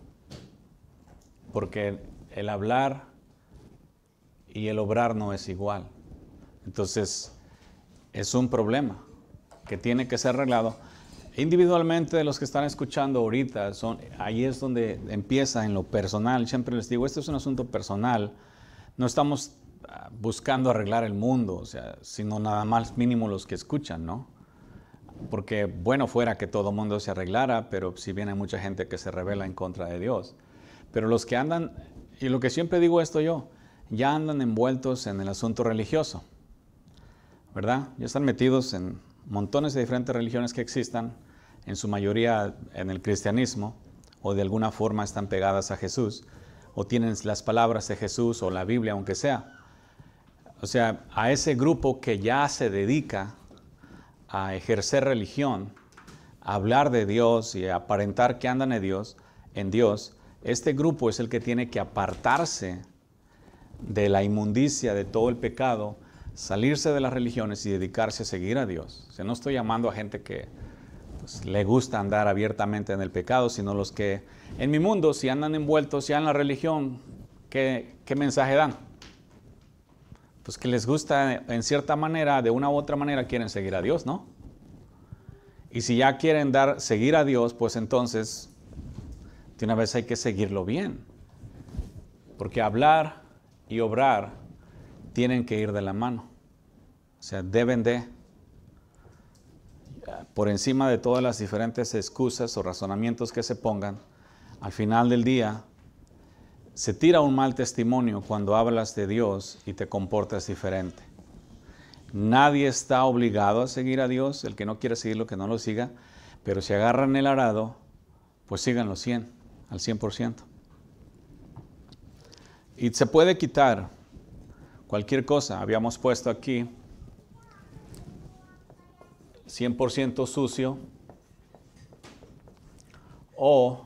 Porque el hablar y el obrar no es igual. Entonces, es un problema que tiene que ser arreglado. Individualmente, los que están escuchando ahorita, son, ahí es donde empieza en lo personal. Siempre les digo, este es un asunto personal. No estamos buscando arreglar el mundo, o sea, sino nada más mínimo los que escuchan, ¿no? Porque bueno fuera que todo mundo se arreglara, pero si viene mucha gente que se revela en contra de Dios. Pero los que andan, y lo que siempre digo esto yo, ya andan envueltos en el asunto religioso, ¿verdad? Ya están metidos en montones de diferentes religiones que existan, en su mayoría en el cristianismo, o de alguna forma están pegadas a Jesús, o tienen las palabras de Jesús o la Biblia, aunque sea. O sea, a ese grupo que ya se dedica a ejercer religión, a hablar de Dios y a aparentar que andan en Dios, en Dios, este grupo es el que tiene que apartarse de la inmundicia, de todo el pecado, salirse de las religiones y dedicarse a seguir a Dios. O sea, no estoy llamando a gente que pues, le gusta andar abiertamente en el pecado, sino los que en mi mundo, si andan envueltos ya en la religión, qué mensaje dan? pues que les gusta en cierta manera, de una u otra manera quieren seguir a Dios, ¿no? Y si ya quieren dar seguir a Dios, pues entonces de una vez hay que seguirlo bien. Porque hablar y obrar tienen que ir de la mano. O sea, deben de por encima de todas las diferentes excusas o razonamientos que se pongan, al final del día se tira un mal testimonio cuando hablas de Dios y te comportas diferente. Nadie está obligado a seguir a Dios, el que no quiere seguirlo, que no lo siga, pero si agarran el arado, pues síganlo 100, al 100%. Y se puede quitar cualquier cosa. Habíamos puesto aquí 100% sucio o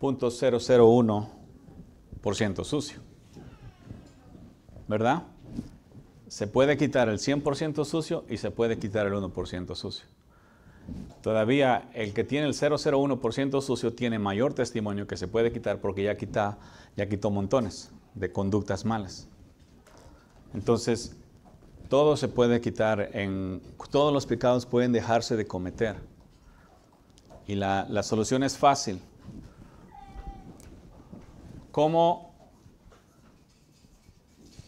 .001% sucio. ¿Verdad? Se puede quitar el 100% sucio y se puede quitar el 1% sucio. Todavía el que tiene el 001% sucio tiene mayor testimonio que se puede quitar porque ya, ya quitó montones de conductas malas. Entonces, todo se puede quitar, en, todos los pecados pueden dejarse de cometer. Y la, la solución es fácil. ¿Cómo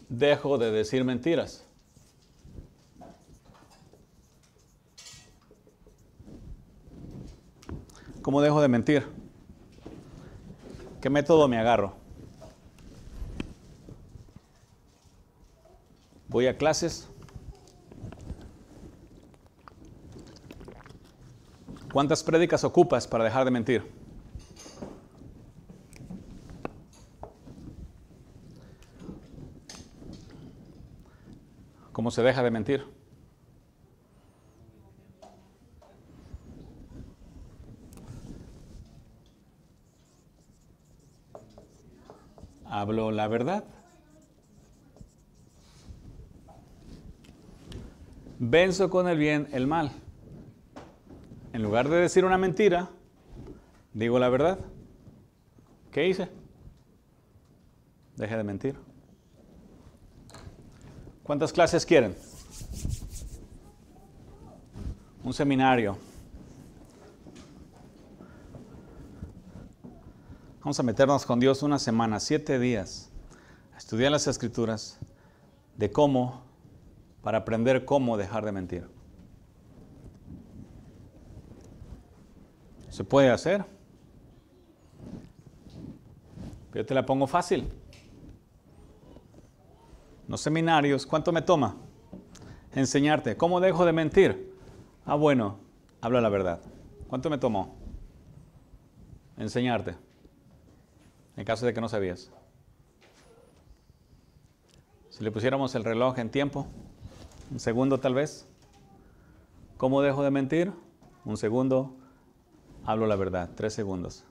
dejo de decir mentiras? ¿Cómo dejo de mentir? ¿Qué método me agarro? Voy a clases. ¿Cuántas prédicas ocupas para dejar de mentir? ¿Cómo se deja de mentir? ¿Hablo la verdad? Venzo con el bien el mal. En lugar de decir una mentira, digo la verdad. ¿Qué hice? Deje de mentir. ¿Cuántas clases quieren? Un seminario. Vamos a meternos con Dios una semana, siete días, a estudiar las escrituras de cómo, para aprender cómo dejar de mentir. ¿Se puede hacer? Yo te la pongo fácil los seminarios, ¿cuánto me toma? Enseñarte. ¿Cómo dejo de mentir? Ah, bueno, habla la verdad. ¿Cuánto me tomó? Enseñarte. En caso de que no sabías. Si le pusiéramos el reloj en tiempo, un segundo tal vez. ¿Cómo dejo de mentir? Un segundo. Hablo la verdad. Tres segundos.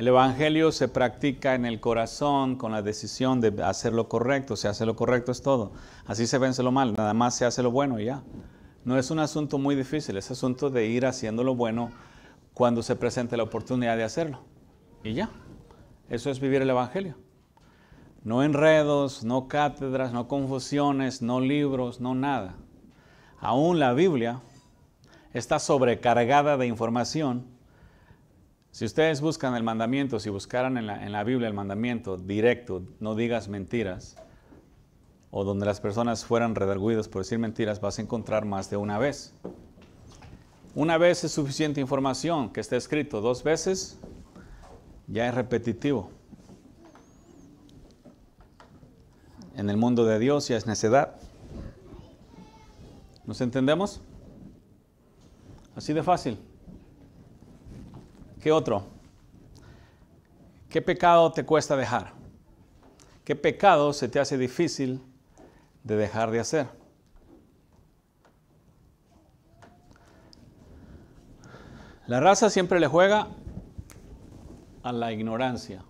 El Evangelio se practica en el corazón con la decisión de hacer lo correcto. Si hace lo correcto es todo. Así se vence lo mal. Nada más se hace lo bueno y ya. No es un asunto muy difícil. Es asunto de ir haciendo lo bueno cuando se presente la oportunidad de hacerlo. Y ya. Eso es vivir el Evangelio. No enredos, no cátedras, no confusiones, no libros, no nada. Aún la Biblia está sobrecargada de información si ustedes buscan el mandamiento, si buscaran en la, Biblia el mandamiento directo, no digas mentiras, o donde las personas fueran redarguidas por decir mentiras, vas a encontrar más de una vez. Una vez es suficiente información que esté escrito, dos veces ya es repetitivo. En el mundo de Dios ya es necedad. ¿Nos entendemos? Así de fácil. ¿Qué otro? ¿Qué pecado te cuesta dejar? ¿Qué pecado se te hace difícil de dejar de hacer? La raza siempre le juega a la ignorancia.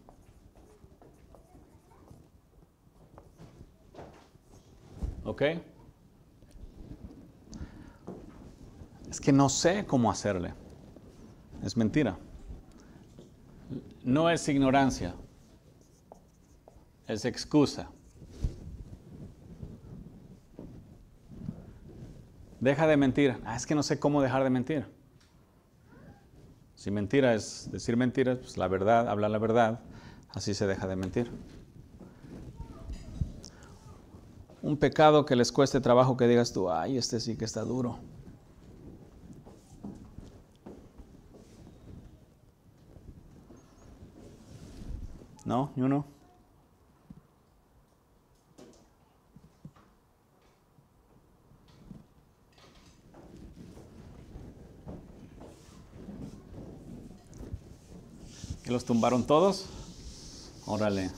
¿Ok? Es que no sé cómo hacerle. Es mentira no es ignorancia, es excusa. Deja de mentir. Ah, es que no sé cómo dejar de mentir. Si mentira es decir mentiras, pues la verdad, habla la verdad, así se deja de mentir. Un pecado que les cueste trabajo que digas tú, ay, este sí que está duro. No, ni uno. ¿Que los tumbaron todos? Órale.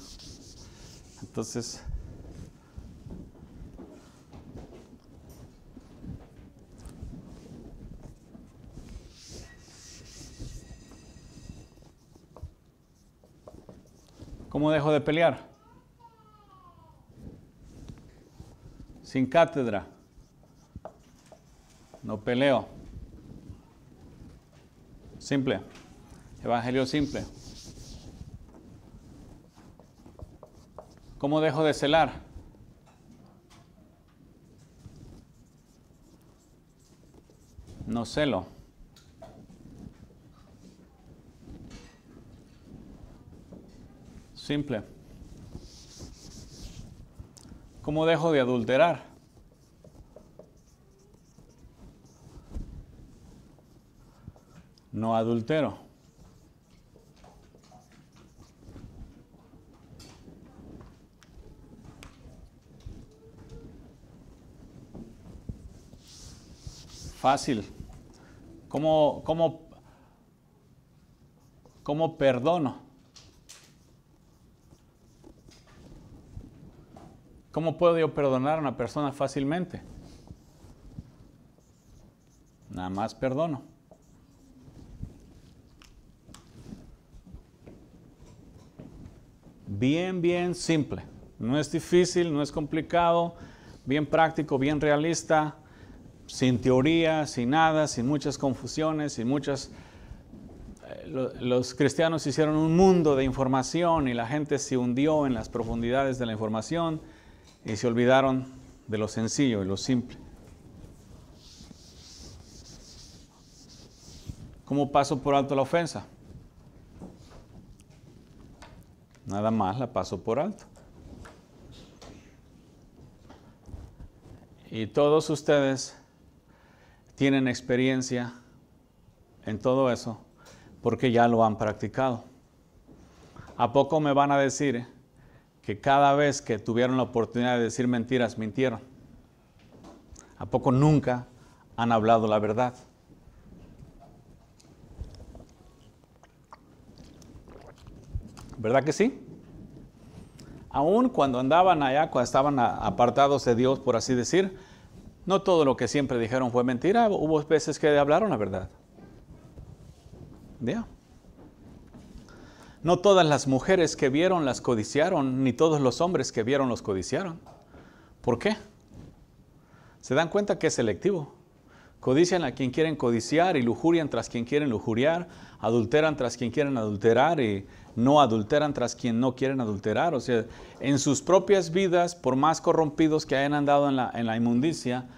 Entonces, ¿Cómo dejo de pelear? Sin cátedra. No peleo. Simple. Evangelio simple. ¿Cómo dejo de celar? No celo. Simple. ¿Cómo dejo de adulterar? No adultero. Fácil. ¿Cómo, cómo, cómo perdono? ¿Cómo puedo yo perdonar a una persona fácilmente? Nada más perdono. Bien, bien simple. No es difícil, no es complicado, bien práctico, bien realista, sin teoría, sin nada, sin muchas confusiones, sin muchas... Eh, los cristianos hicieron un mundo de información y la gente se hundió en las profundidades de la información y se olvidaron de lo sencillo y lo simple. ¿Cómo paso por alto la ofensa? Nada más la paso por alto. Y todos ustedes tienen experiencia en todo eso porque ya lo han practicado. ¿A poco me van a decir eh, que cada vez que tuvieron la oportunidad de decir mentiras, mintieron? ¿A poco nunca han hablado la verdad? ¿Verdad que sí? Aún cuando andaban allá, cuando estaban apartados de Dios, por así decir, no todo lo que siempre dijeron fue mentira, hubo veces que hablaron la verdad. No todas las mujeres que vieron las codiciaron, ni todos los hombres que vieron los codiciaron. ¿Por qué? Se dan cuenta que es selectivo. Codician a quien quieren codiciar y lujurian tras quien quieren lujuriar, adulteran tras quien quieren adulterar y no adulteran tras quien no quieren adulterar. O sea, en sus propias vidas, por más corrompidos que hayan andado en la, en la inmundicia,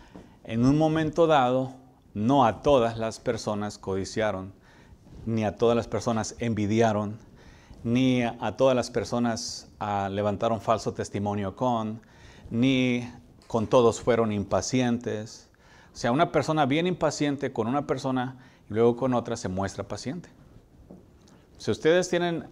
en un momento dado, no a todas las personas codiciaron, ni a todas las personas envidiaron, ni a todas las personas ah, levantaron falso testimonio con, ni con todos fueron impacientes. O sea, una persona bien impaciente con una persona y luego con otra se muestra paciente. Si ustedes tienen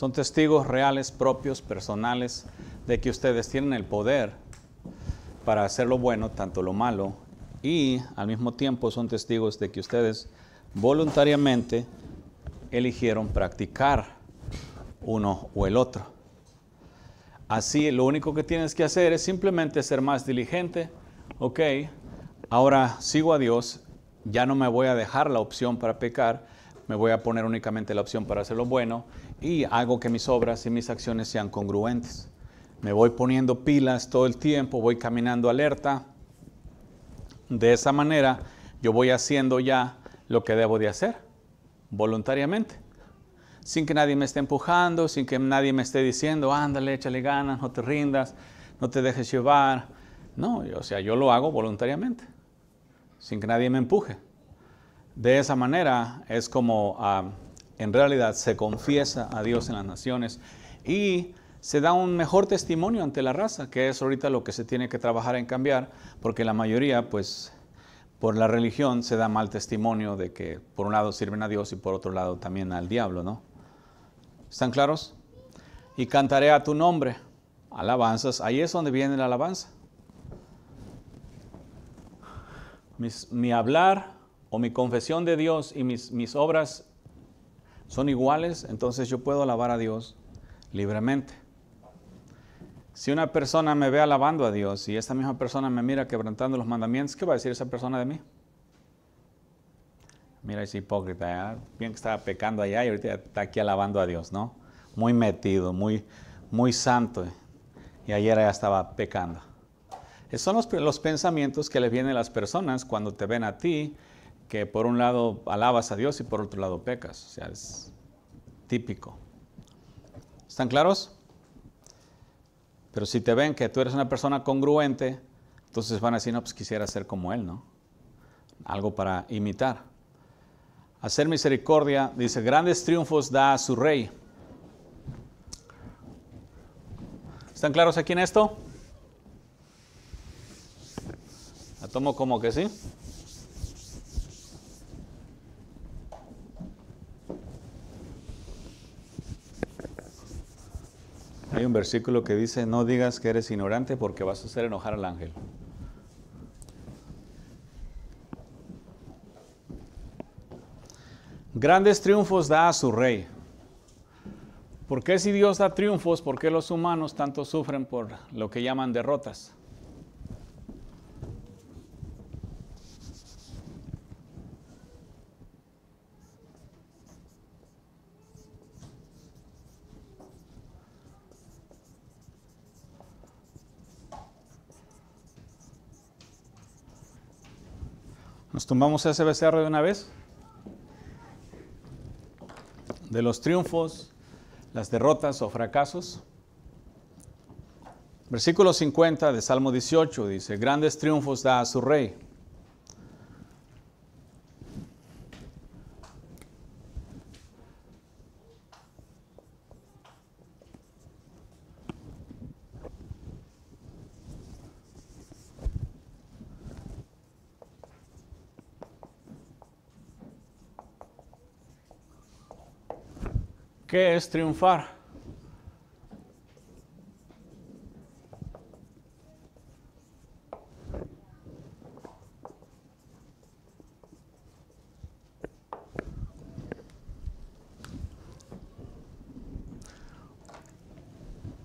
Son testigos reales, propios, personales, de que ustedes tienen el poder para hacer lo bueno, tanto lo malo, y al mismo tiempo son testigos de que ustedes voluntariamente eligieron practicar uno o el otro. Así, lo único que tienes que hacer es simplemente ser más diligente. Ok, ahora sigo a Dios, ya no me voy a dejar la opción para pecar, me voy a poner únicamente la opción para hacer lo bueno y hago que mis obras y mis acciones sean congruentes. Me voy poniendo pilas todo el tiempo, voy caminando alerta. De esa manera yo voy haciendo ya lo que debo de hacer, voluntariamente. Sin que nadie me esté empujando, sin que nadie me esté diciendo, ándale, échale ganas, no te rindas, no te dejes llevar. No, o sea, yo lo hago voluntariamente, sin que nadie me empuje. De esa manera es como... Ah, en realidad se confiesa a Dios en las naciones y se da un mejor testimonio ante la raza, que es ahorita lo que se tiene que trabajar en cambiar, porque la mayoría, pues, por la religión se da mal testimonio de que por un lado sirven a Dios y por otro lado también al diablo, ¿no? ¿Están claros? Y cantaré a tu nombre, alabanzas, ahí es donde viene la alabanza. mi hablar o mi confesión de Dios y mis, mis obras son iguales, entonces yo puedo alabar a Dios libremente. Si una persona me ve alabando a Dios y esta misma persona me mira quebrantando los mandamientos, ¿qué va a decir esa persona de mí? Mira ese hipócrita, ¿eh? bien que estaba pecando allá y ahorita está aquí alabando a Dios, ¿no? Muy metido, muy, muy santo. Y ayer ya estaba pecando. Esos son los, los pensamientos que les vienen a las personas cuando te ven a ti que por un lado alabas a Dios y por otro lado pecas. O sea, es típico. ¿Están claros? Pero si te ven que tú eres una persona congruente, entonces van a decir, no, pues quisiera ser como Él, ¿no? Algo para imitar. Hacer misericordia, dice, grandes triunfos da a su rey. ¿Están claros aquí en esto? La tomo como que sí. Hay un versículo que dice, no digas que eres ignorante porque vas a hacer enojar al ángel. Grandes triunfos da a su rey. ¿Por qué si Dios da triunfos, por qué los humanos tanto sufren por lo que llaman derrotas? ¿Nos a ese becerro de una vez? De los triunfos, las derrotas o fracasos. Versículo 50 de Salmo 18 dice, grandes triunfos da a su rey ¿Qué es triunfar?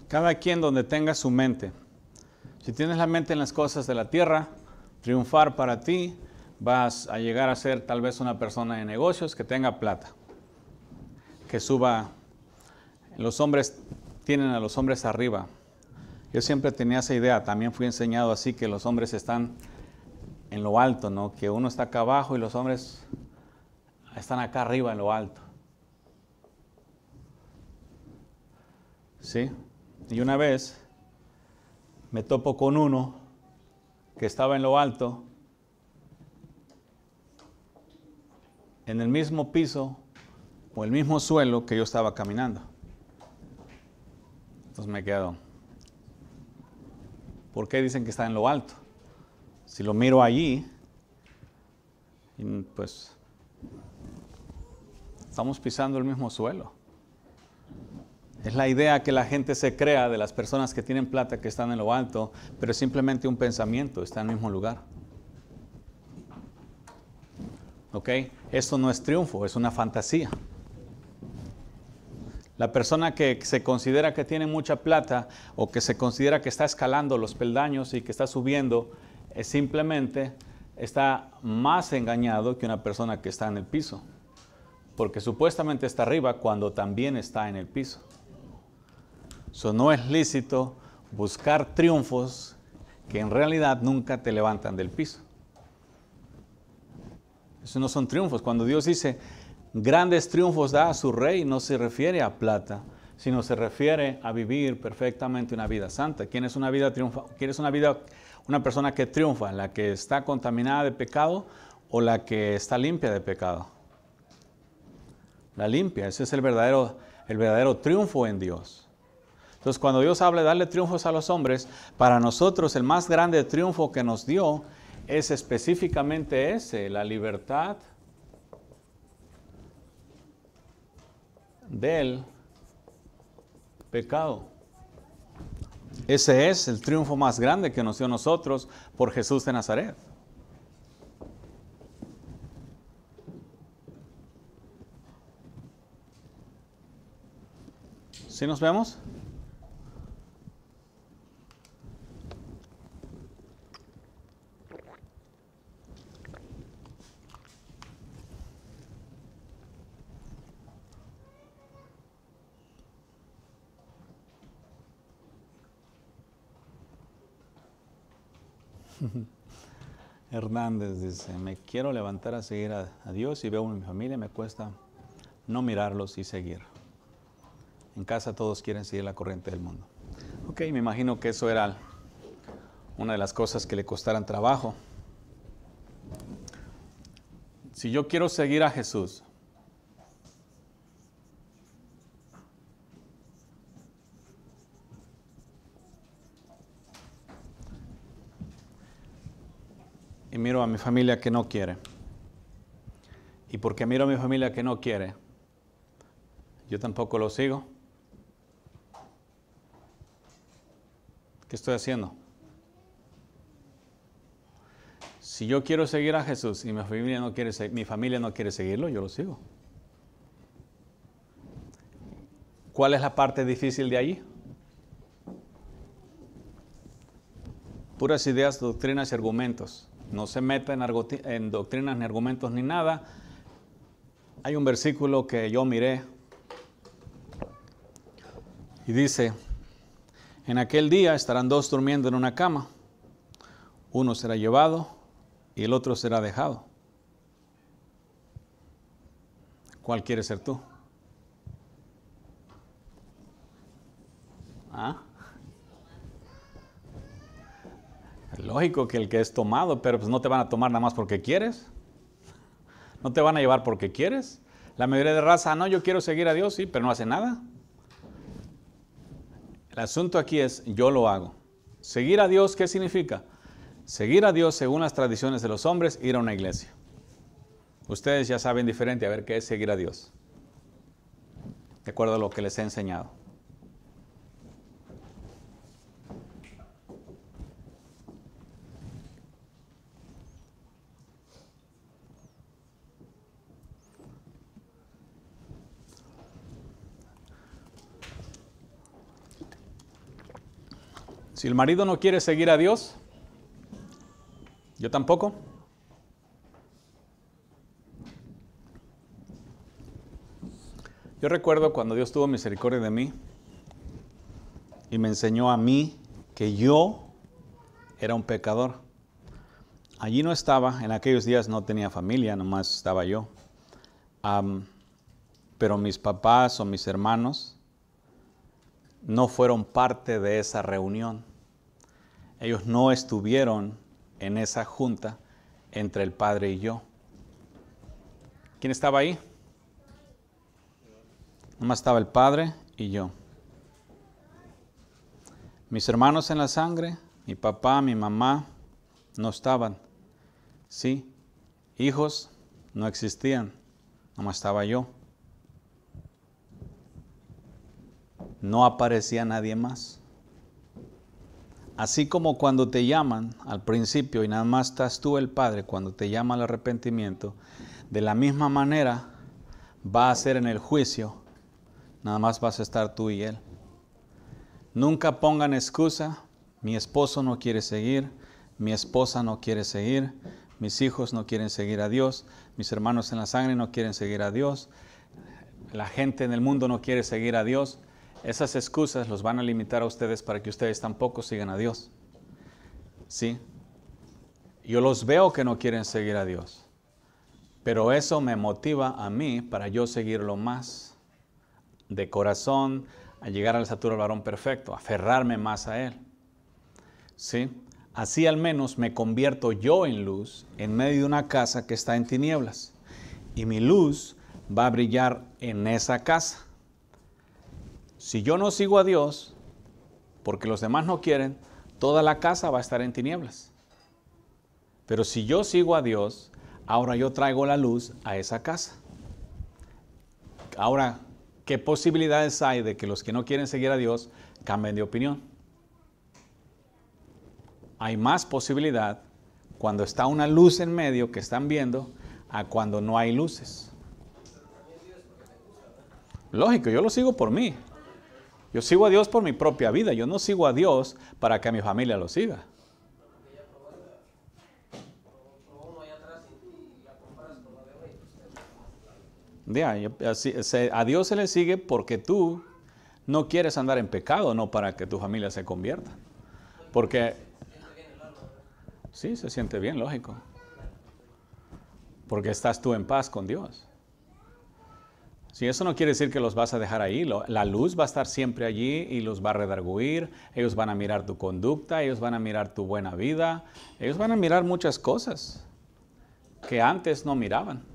Cada quien donde tenga su mente. Si tienes la mente en las cosas de la tierra, triunfar para ti, vas a llegar a ser tal vez una persona de negocios que tenga plata que suba. Los hombres tienen a los hombres arriba. Yo siempre tenía esa idea, también fui enseñado así, que los hombres están en lo alto, ¿no? Que uno está acá abajo y los hombres están acá arriba en lo alto. ¿Sí? Y una vez me topo con uno que estaba en lo alto, en el mismo piso o el mismo suelo que yo estaba caminando. Entonces me quedo. ¿Por qué dicen que está en lo alto? Si lo miro allí, pues estamos pisando el mismo suelo. Es la idea que la gente se crea de las personas que tienen plata que están en lo alto, pero es simplemente un pensamiento, está en el mismo lugar. ¿Ok? Esto no es triunfo, es una fantasía. La persona que se considera que tiene mucha plata o que se considera que está escalando los peldaños y que está subiendo, es simplemente está más engañado que una persona que está en el piso. Porque supuestamente está arriba cuando también está en el piso. Eso no es lícito buscar triunfos que en realidad nunca te levantan del piso. eso no son triunfos. Cuando Dios dice, Grandes triunfos da a su rey no se refiere a plata, sino se refiere a vivir perfectamente una vida santa. ¿Quién es una vida triunfa? ¿Quién es una vida una persona que triunfa, la que está contaminada de pecado o la que está limpia de pecado? La limpia, ese es el verdadero el verdadero triunfo en Dios. Entonces, cuando Dios habla de darle triunfos a los hombres, para nosotros el más grande triunfo que nos dio es específicamente ese, la libertad del pecado. Ese es el triunfo más grande que nos dio nosotros por Jesús de Nazaret. ¿Sí nos vemos? Hernández dice, me quiero levantar a seguir a, Dios y veo a mi familia, me cuesta no mirarlos y seguir. En casa todos quieren seguir la corriente del mundo. Ok, me imagino que eso era una de las cosas que le costaran trabajo. Si yo quiero seguir a Jesús, y miro a mi familia que no quiere. Y porque miro a mi familia que no quiere, yo tampoco lo sigo. ¿Qué estoy haciendo? Si yo quiero seguir a Jesús y mi familia no quiere, mi familia no quiere seguirlo, yo lo sigo. ¿Cuál es la parte difícil de allí? Puras ideas, doctrinas y argumentos no se meta en, en doctrinas ni argumentos ni nada. Hay un versículo que yo miré y dice, en aquel día estarán dos durmiendo en una cama, uno será llevado y el otro será dejado. ¿Cuál quieres ser tú? ¿Ah? Lógico que el que es tomado, pero pues no te van a tomar nada más porque quieres. No te van a llevar porque quieres. La mayoría de raza, no, yo quiero seguir a Dios, sí, pero no hace nada. El asunto aquí es, yo lo hago. Seguir a Dios, ¿qué significa? Seguir a Dios según las tradiciones de los hombres, ir a una iglesia. Ustedes ya saben diferente a ver qué es seguir a Dios. De acuerdo a lo que les he enseñado. Si el marido no quiere seguir a Dios, yo tampoco. Yo recuerdo cuando Dios tuvo misericordia de mí y me enseñó a mí que yo era un pecador. Allí no estaba, en aquellos días no tenía familia, nomás estaba yo. pero mis papás o mis hermanos no fueron parte de esa reunión. Ellos no estuvieron en esa junta entre el Padre y yo. ¿Quién estaba ahí? Nomás estaba el Padre y yo. Mis hermanos en la sangre, mi papá, mi mamá, no estaban. Sí, hijos no existían, nomás estaba yo. No aparecía nadie más. Así como cuando te llaman al principio y nada más estás tú el Padre, cuando te llama al arrepentimiento, de la misma manera va a ser en el juicio, nada más vas a estar tú y Él. Nunca pongan excusa, mi esposo no quiere seguir, mi esposa no quiere seguir, mis hijos no quieren seguir a Dios, mis hermanos en la sangre no quieren seguir a Dios, la gente en el mundo no quiere seguir a Dios. Esas excusas los van a limitar a ustedes para que ustedes tampoco sigan a Dios. ¿Sí? Yo los veo que no quieren seguir a Dios, pero eso me motiva a mí para yo seguirlo más de corazón, a llegar al la del varón perfecto, aferrarme más a Él. ¿Sí? Así al menos me convierto yo en luz en medio de una casa que está en tinieblas. Y mi luz va a brillar en esa casa si yo no sigo a Dios, porque los demás no quieren, toda la casa va a estar en tinieblas. Pero si yo sigo a Dios, ahora yo traigo la luz a esa casa. Ahora, ¿qué posibilidades hay de que los que no quieren seguir a Dios cambien de opinión? Hay más posibilidad cuando está una luz en medio que están viendo a cuando no hay luces. Lógico, yo lo sigo por mí. Yo sigo a Dios por mi propia vida. Yo no sigo a Dios para que mi familia lo siga. a Dios se le sigue porque tú no quieres andar en pecado, no para que tu familia se convierta. Porque... Sí, se siente bien, lógico. Porque estás tú en paz con Dios. Si eso no quiere decir que los vas a dejar ahí. La luz va a estar siempre allí y los va a redarguir. Ellos van a mirar tu conducta, ellos van a mirar tu buena vida, ellos van a mirar muchas cosas que antes no miraban.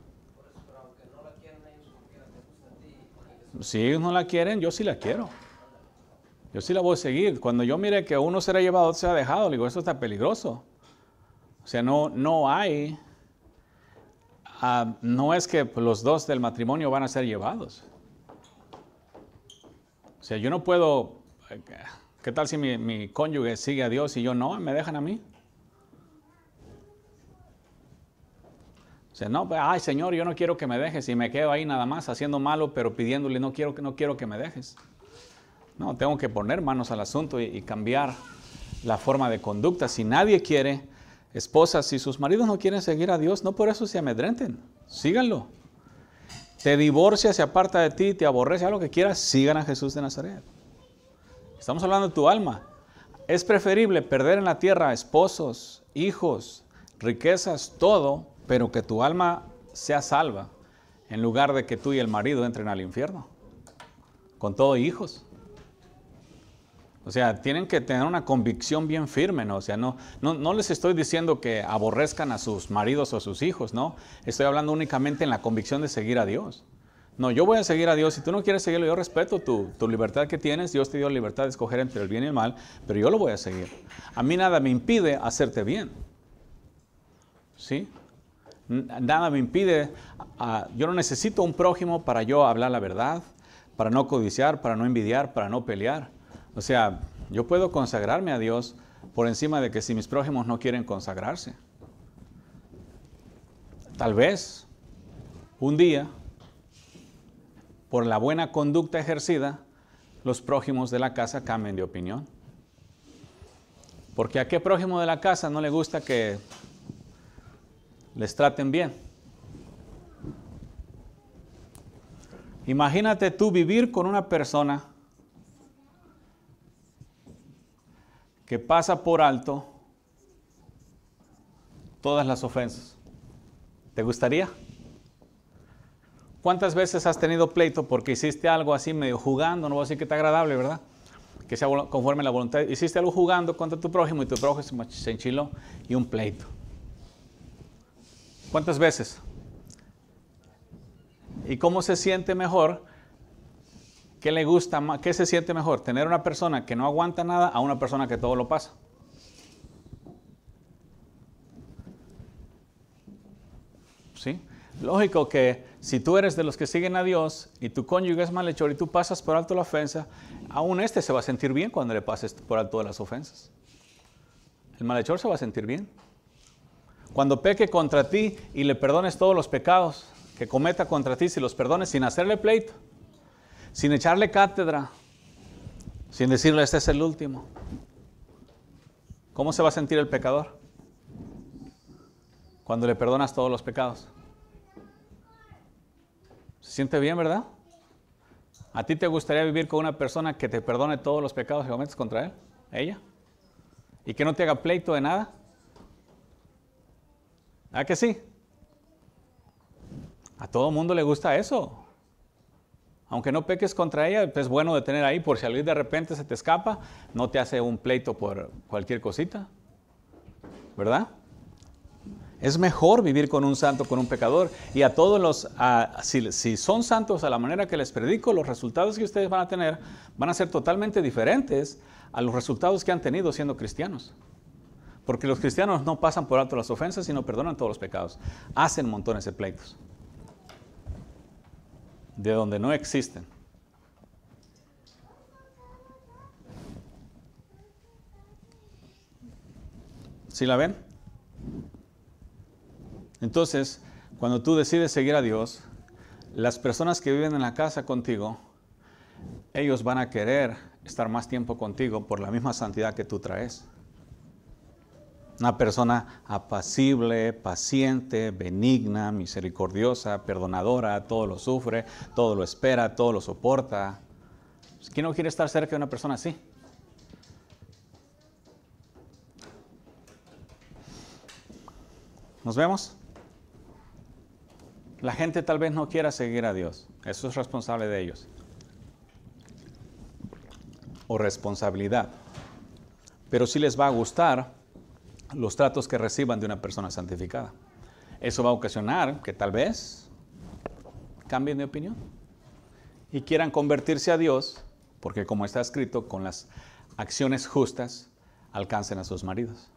Si ellos no la quieren, yo sí la quiero. Yo sí la voy a seguir. Cuando yo mire que uno será llevado, se ha dejado, le digo, eso está peligroso. O sea, no, no hay Ah, no es que los dos del matrimonio van a ser llevados. O sea, yo no puedo, eh, ¿qué tal si mi, cónyuge sigue a Dios y yo no? ¿Me dejan a mí? O sea, no, pues, ay Señor, yo no quiero que me dejes y me quedo ahí nada más haciendo malo, pero pidiéndole, no quiero, no quiero que me dejes. No, tengo que poner manos al asunto y cambiar la forma de conducta. Si nadie quiere Esposas, si sus maridos no quieren seguir a Dios, no por eso se amedrenten, síganlo. Te divorcia, se aparta de ti, te aborrece, a lo que quieras, sigan a Jesús de Nazaret. Estamos hablando de tu alma. Es preferible perder en la tierra esposos, hijos, riquezas, todo, pero que tu alma sea salva, en lugar de que tú y el marido entren al infierno, con todo hijos. O sea, tienen que tener una convicción bien firme, ¿no? O sea, no, no, les estoy diciendo que aborrezcan a sus maridos o a sus hijos, ¿no? Estoy hablando únicamente en la convicción de seguir a Dios. No, yo voy a seguir a Dios. Si tú no quieres seguirlo, yo respeto tu, tu libertad que tienes. Dios te dio la libertad de escoger entre el bien y el mal, pero yo lo voy a seguir. A mí nada me impide hacerte bien. ¿Sí? Nada me impide. yo no necesito un prójimo para yo hablar la verdad, para no codiciar, para no envidiar, para no pelear. O sea, yo puedo consagrarme a Dios por encima de que si mis prójimos no quieren consagrarse. Tal vez un día, por la buena conducta ejercida, los prójimos de la casa cambien de opinión. Porque a qué prójimo de la casa no le gusta que les traten bien. Imagínate tú vivir con una persona que pasa por alto todas las ofensas. ¿Te gustaría? ¿Cuántas veces has tenido pleito porque hiciste algo así medio jugando? No voy a decir que te agradable, ¿verdad? Que sea conforme a la voluntad. Hiciste algo jugando contra tu prójimo y tu prójimo se enchiló y un pleito. ¿Cuántas veces? ¿Y cómo se siente mejor ¿Qué le gusta más? ¿Qué se siente mejor? ¿Tener una persona que no aguanta nada a una persona que todo lo pasa? ¿Sí? Lógico que si tú eres de los que siguen a Dios y tu cónyuge es malhechor y tú pasas por alto la ofensa, aún este se va a sentir bien cuando le pases por alto las ofensas. El malhechor se va a sentir bien. Cuando peque contra ti y le perdones todos los pecados que cometa contra ti, si los perdones sin hacerle pleito, sin echarle cátedra, sin decirle, este es el último. ¿Cómo se va a sentir el pecador? Cuando le perdonas todos los pecados. ¿Se siente bien, verdad? ¿A ti te gustaría vivir con una persona que te perdone todos los pecados que cometes contra él, ella? ¿Y que no te haga pleito de nada? ¿A que sí? A todo mundo le gusta eso aunque no peques contra ella, es bueno de tener ahí por si alguien de repente se te escapa, no te hace un pleito por cualquier cosita. ¿Verdad? Es mejor vivir con un santo, con un pecador. Y a todos los, si, son santos a la manera que les predico, los resultados que ustedes van a tener van a ser totalmente diferentes a los resultados que han tenido siendo cristianos. Porque los cristianos no pasan por alto las ofensas, y no perdonan todos los pecados. Hacen montones de pleitos de donde no existen. ¿Sí la ven? Entonces, cuando tú decides seguir a Dios, las personas que viven en la casa contigo, ellos van a querer estar más tiempo contigo por la misma santidad que tú traes. Una persona apacible, paciente, benigna, misericordiosa, perdonadora, todo lo sufre, todo lo espera, todo lo soporta. Pues, ¿Quién no quiere estar cerca de una persona así? ¿Nos vemos? La gente tal vez no quiera seguir a Dios. Eso es responsable de ellos. O responsabilidad. Pero si les va a gustar los tratos que reciban de una persona santificada. Eso va a ocasionar que tal vez cambien de opinión y quieran convertirse a Dios, porque como está escrito, con las acciones justas alcancen a sus maridos.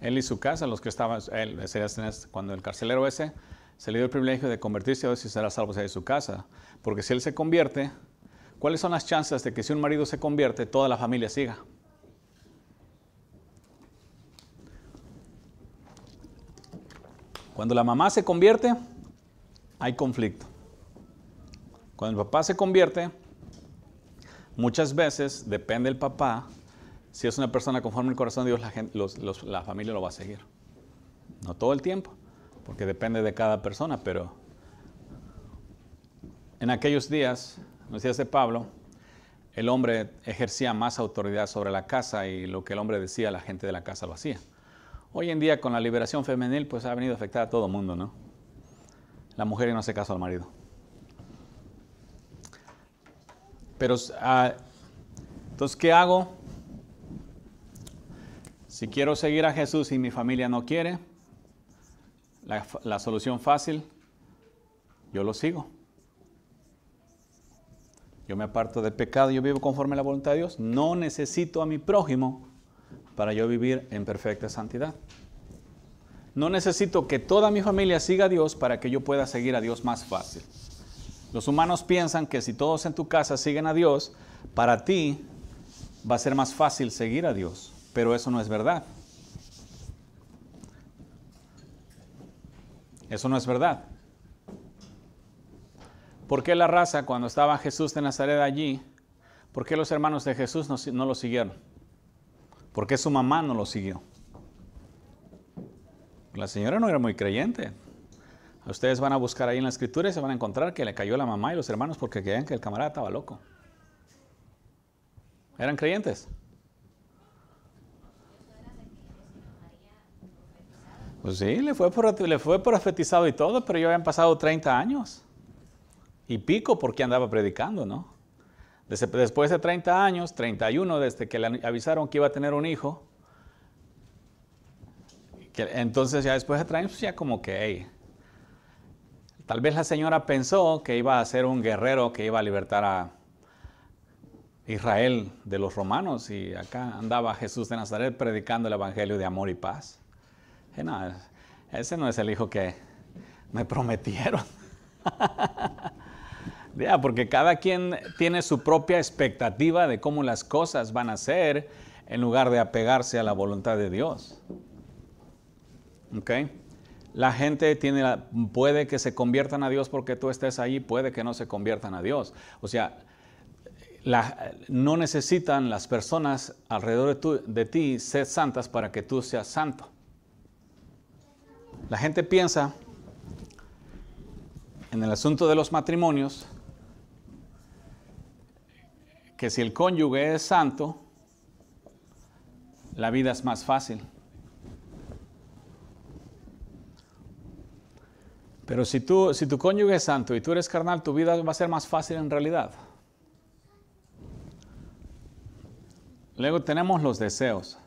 él y su casa, los que estaban, él, cuando el carcelero ese se le dio el privilegio de convertirse a ver si será salvo de su casa. Porque si él se convierte, ¿cuáles son las chances de que si un marido se convierte, toda la familia siga? Cuando la mamá se convierte, hay conflicto. Cuando el papá se convierte, muchas veces depende el papá si es una persona conforme al corazón de Dios, la, familia lo va a seguir. No todo el tiempo, porque depende de cada persona, pero en aquellos días, nos los días Pablo, el hombre ejercía más autoridad sobre la casa y lo que el hombre decía, la gente de la casa lo hacía. Hoy en día, con la liberación femenil, pues ha venido a afectar a todo el mundo, ¿no? La mujer no hace caso al marido. Pero, ah, entonces, ¿qué hago? Si quiero seguir a Jesús y mi familia no quiere, la, solución fácil, yo lo sigo. Yo me aparto del pecado, yo vivo conforme a la voluntad de Dios. No necesito a mi prójimo para yo vivir en perfecta santidad. No necesito que toda mi familia siga a Dios para que yo pueda seguir a Dios más fácil. Los humanos piensan que si todos en tu casa siguen a Dios, para ti va a ser más fácil seguir a Dios. Pero eso no es verdad. Eso no es verdad. ¿Por qué la raza cuando estaba Jesús de Nazaret allí, por qué los hermanos de Jesús no, no lo siguieron? ¿Por qué su mamá no lo siguió? La señora no era muy creyente. Ustedes van a buscar ahí en la escritura y se van a encontrar que le cayó la mamá y los hermanos porque creían que el camarada estaba loco. ¿Eran creyentes? Pues sí, le fue, le profetizado y todo, pero ya habían pasado 30 años. Y pico porque andaba predicando, ¿no? después de 30 años, 31 desde que le avisaron que iba a tener un hijo, que, entonces ya después de 30 años, pues ya como que, tal vez la señora pensó que iba a ser un guerrero que iba a libertar a Israel de los romanos y acá andaba Jesús de Nazaret predicando el Evangelio de amor y paz ese no es el hijo que me prometieron. porque cada quien tiene su propia expectativa de cómo las cosas van a ser en lugar de apegarse a la voluntad de Dios. La gente tiene puede que se conviertan a Dios porque tú estés ahí, puede que no se conviertan a Dios. O sea, no necesitan las personas alrededor de ti ser santas para que tú seas santo. La gente piensa en el asunto de los matrimonios que si el cónyuge es santo, la vida es más fácil. Pero si, tú, si tu cónyuge es santo y tú eres carnal, tu vida va a ser más fácil en realidad. Luego tenemos los deseos.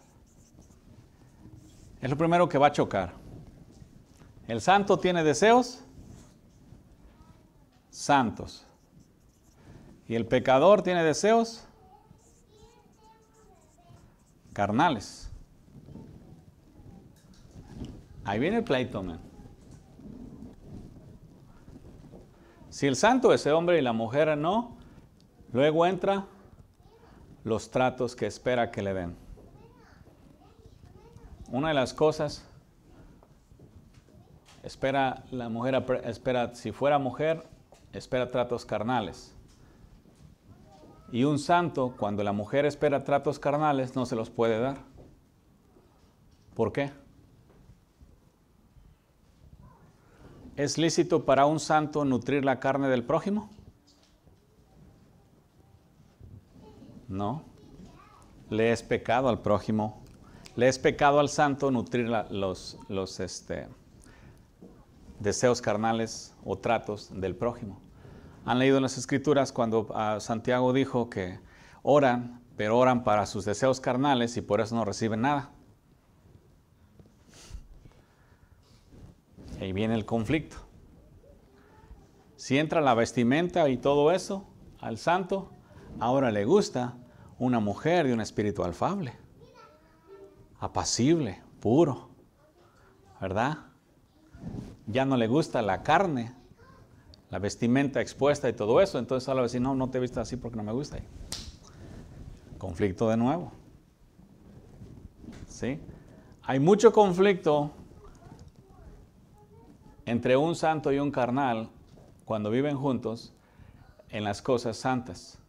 Es lo primero que va a chocar. El santo tiene deseos santos. Y el pecador tiene deseos carnales. Ahí viene el pleito, man. Si el santo, ese hombre y la mujer no, luego entra los tratos que espera que le den. Una de las cosas Espera, la mujer, espera, si fuera mujer, espera tratos carnales. Y un santo, cuando la mujer espera tratos carnales, no se los puede dar. ¿Por qué? ¿Es lícito para un santo nutrir la carne del prójimo? No. Le es pecado al prójimo. Le es pecado al santo nutrir los, los, este, deseos carnales o tratos del prójimo. Han leído en las escrituras cuando ah, Santiago dijo que oran, pero oran para sus deseos carnales y por eso no reciben nada. Ahí viene el conflicto. Si entra la vestimenta y todo eso al santo, ahora le gusta una mujer de un espíritu alfable, apacible, puro, ¿verdad? ya no le gusta la carne, la vestimenta expuesta y todo eso, entonces habla va a decir, no, no te vistas así porque no me gusta. Conflicto de nuevo. ¿Sí? Hay mucho conflicto entre un santo y un carnal cuando viven juntos en las cosas santas,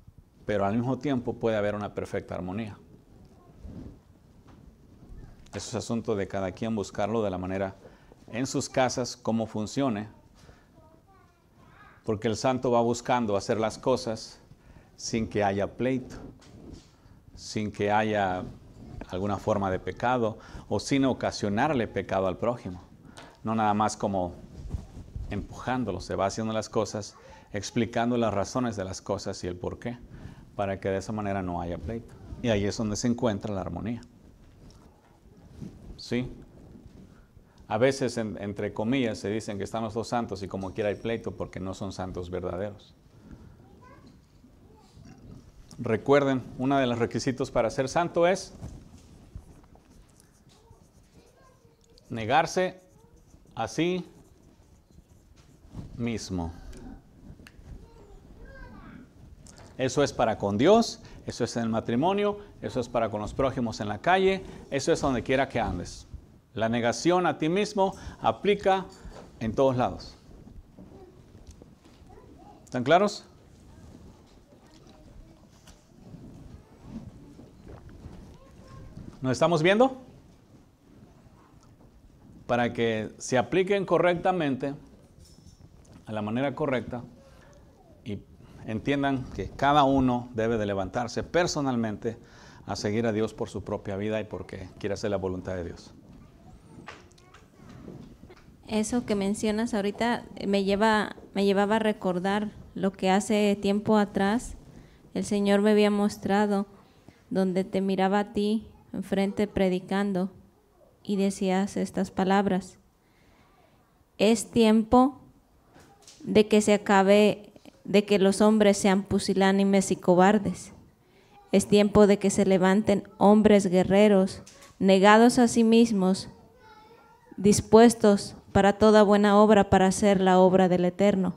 pero al mismo tiempo puede haber una perfecta armonía. Eso es asunto de cada quien buscarlo de la manera en sus casas cómo funcione, porque el santo va buscando hacer las cosas sin que haya pleito, sin que haya alguna forma de pecado o sin ocasionarle pecado al prójimo. No nada más como empujándolo, se va haciendo las cosas, explicando las razones de las cosas y el por qué, para que de esa manera no haya pleito. Y ahí es donde se encuentra la armonía. ¿Sí? a veces entre comillas se dicen que están los dos santos y como quiera hay pleito porque no son santos verdaderos. Recuerden, uno de los requisitos para ser santo es negarse a sí mismo. Eso es para con Dios, eso es en el matrimonio, eso es para con los prójimos en la calle, eso es donde quiera que andes. La negación a ti mismo aplica en todos lados. ¿Están claros? ¿Nos estamos viendo? Para que se apliquen correctamente, a la manera correcta, y entiendan que cada uno debe de levantarse personalmente a seguir a Dios por su propia vida y porque quiere hacer la voluntad de Dios. Eso que mencionas ahorita eh, me lleva me llevaba a recordar lo que hace tiempo atrás el Señor me había mostrado donde te miraba a ti enfrente predicando y decías estas palabras. Es tiempo de que se acabe de que los hombres sean pusilánimes y cobardes. Es tiempo de que se levanten hombres guerreros, negados a sí mismos, dispuestos para toda buena obra, para hacer la obra del Eterno.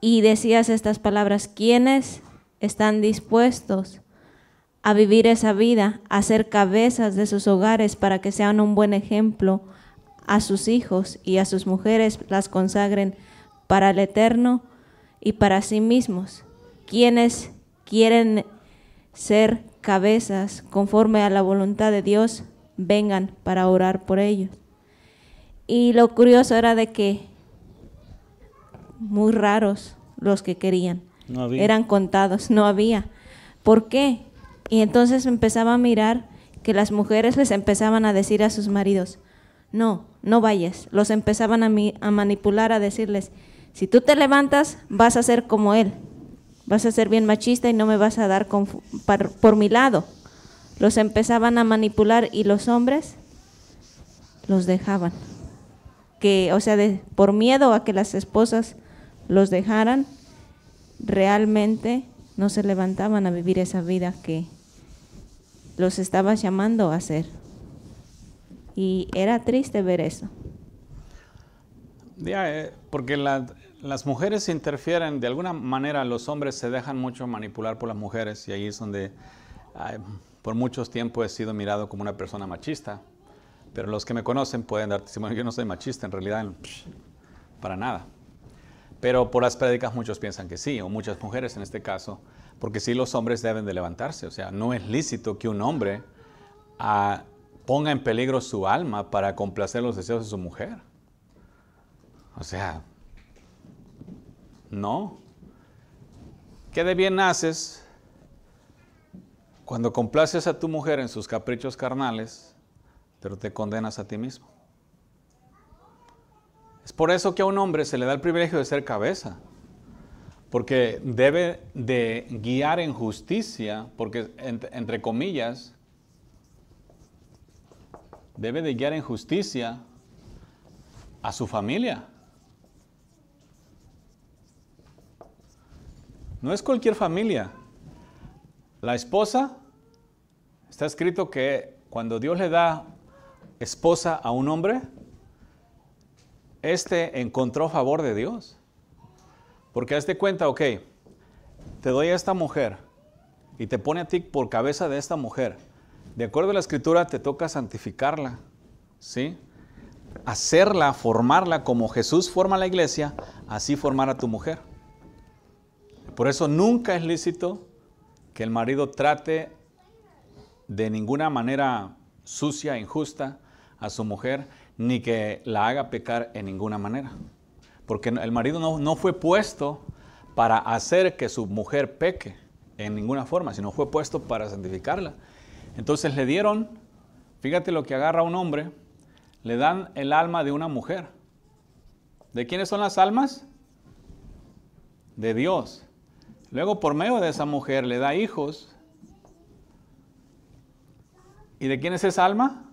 Y decías estas palabras, ¿quiénes están dispuestos a vivir esa vida, a ser cabezas de sus hogares para que sean un buen ejemplo a sus hijos y a sus mujeres, las consagren para el Eterno y para sí mismos? ¿Quiénes quieren ser cabezas conforme a la voluntad de Dios? Vengan para orar por ellos. Y lo curioso era de que muy raros los que querían. Eran contados, no había. ¿Por qué? Y entonces empezaba a mirar que las mujeres les empezaban a decir a sus maridos, no, no vayas. Los empezaban a, a manipular, a decirles, si tú te levantas, vas a ser como él. Vas a ser bien machista y no me vas a dar por mi lado. Los empezaban a manipular y los hombres los dejaban que, o sea, de, por miedo a que las esposas los dejaran, realmente no se levantaban a vivir esa vida que los estaba llamando a hacer. Y era triste ver eso. Eh, porque las mujeres interfieren, de alguna manera los hombres se dejan mucho manipular por las mujeres y ahí es donde por muchos tiempos he sido mirado como una persona machista. Pero los que me conocen pueden dar testimonio. Yo no soy machista, en realidad, para nada. Pero por las prédicas muchos piensan que sí, o muchas mujeres en este caso, porque sí los hombres deben de levantarse. O sea, no es lícito que un hombre ah, ponga en peligro su alma para complacer los deseos de su mujer. O sea, no. ¿Qué de bien haces cuando complaces a tu mujer en sus caprichos carnales pero te condenas a ti mismo. Es por eso que a un hombre se le da el privilegio de ser cabeza, porque debe de guiar en justicia, porque entre, comillas, debe de guiar en justicia a su familia. No es cualquier familia. La esposa, está escrito que cuando Dios le da esposa a un hombre, este encontró favor de Dios. Porque hazte cuenta, ok, te doy a esta mujer y te pone a ti por cabeza de esta mujer. De acuerdo a la escritura, te toca santificarla, ¿sí? Hacerla, formarla como Jesús forma la iglesia, así formar a tu mujer. Por eso nunca es lícito que el marido trate de ninguna manera sucia, injusta a su mujer, ni que la haga pecar en ninguna manera. Porque el marido no, fue puesto para hacer que su mujer peque en ninguna forma, sino fue puesto para santificarla. Entonces le dieron, fíjate lo que agarra un hombre, le dan el alma de una mujer. ¿De quiénes son las almas? De Dios. Luego por medio de esa mujer le da hijos. ¿Y de quién es esa alma?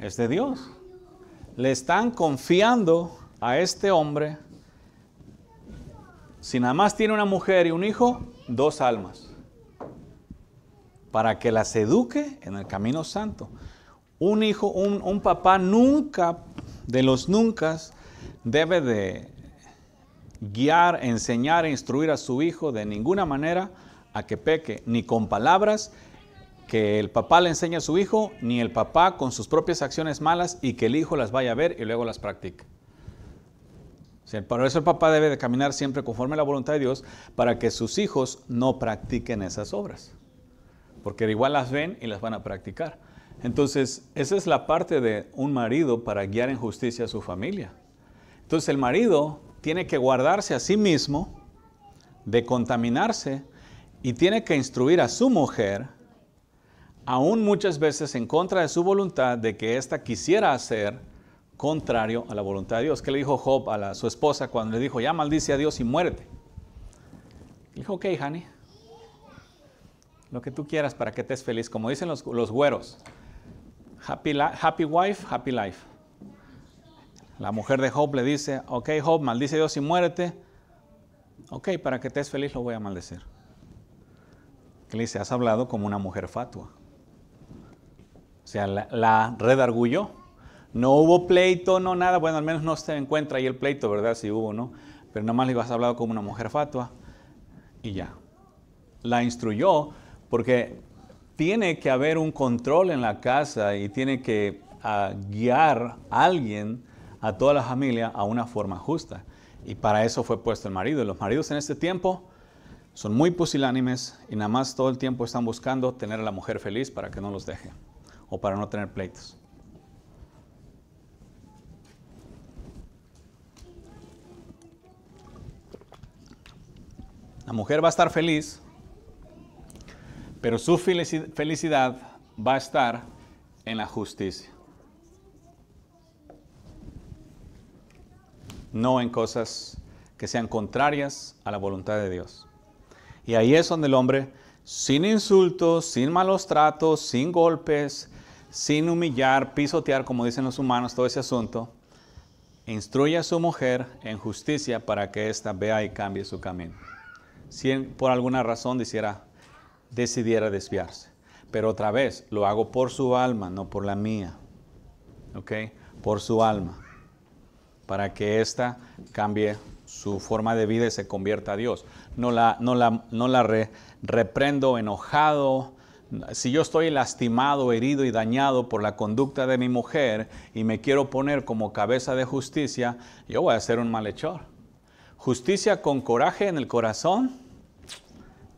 es de Dios. Le están confiando a este hombre, si nada más tiene una mujer y un hijo, dos almas, para que las eduque en el camino santo. Un hijo, un, papá nunca, de los nunca, debe de guiar, enseñar, instruir a su hijo de ninguna manera a que peque, ni con palabras, que el papá le enseñe a su hijo, ni el papá con sus propias acciones malas y que el hijo las vaya a ver y luego las practique. Por eso el papá debe de caminar siempre conforme a la voluntad de Dios para que sus hijos no practiquen esas obras. Porque igual las ven y las van a practicar. Entonces, esa es la parte de un marido para guiar en justicia a su familia. Entonces, el marido tiene que guardarse a sí mismo de contaminarse y tiene que instruir a su mujer aún muchas veces en contra de su voluntad, de que ésta quisiera hacer contrario a la voluntad de Dios. ¿Qué le dijo Job a su esposa cuando le dijo, ya maldice a Dios y muérete? Dijo, ok, honey, lo que tú quieras para que estés feliz. Como dicen los, güeros, happy, happy wife, happy life. La mujer de Job le dice, ok, Job, maldice a Dios y muérete. Ok, para que estés feliz lo voy a maldecir. le dice, has hablado como una mujer fatua. O sea, la, red arguyó, No hubo pleito, no nada. Bueno, al menos no se encuentra ahí el pleito, ¿verdad? Si hubo, ¿no? Pero más le has hablado como una mujer fatua y ya. La instruyó porque tiene que haber un control en la casa y tiene que ah, guiar a alguien, a toda la familia, a una forma justa. Y para eso fue puesto el marido. Y Los maridos en este tiempo son muy pusilánimes y nada más todo el tiempo están buscando tener a la mujer feliz para que no los deje o para no tener pleitos. La mujer va a estar feliz, pero su felicidad va a estar en la justicia, no en cosas que sean contrarias a la voluntad de Dios. Y ahí es donde el hombre, sin insultos, sin malos tratos, sin golpes, sin humillar, pisotear, como dicen los humanos, todo ese asunto, instruye a su mujer en justicia para que ésta vea y cambie su camino. Si por alguna razón decidiera, desviarse. Pero otra vez, lo hago por su alma, no por la mía. ¿Ok? Por su alma. Para que ésta cambie su forma de vida y se convierta a Dios. No la, no la, reprendo enojado, si yo estoy lastimado, herido y dañado por la conducta de mi mujer y me quiero poner como cabeza de justicia, yo voy a ser un malhechor. Justicia con coraje en el corazón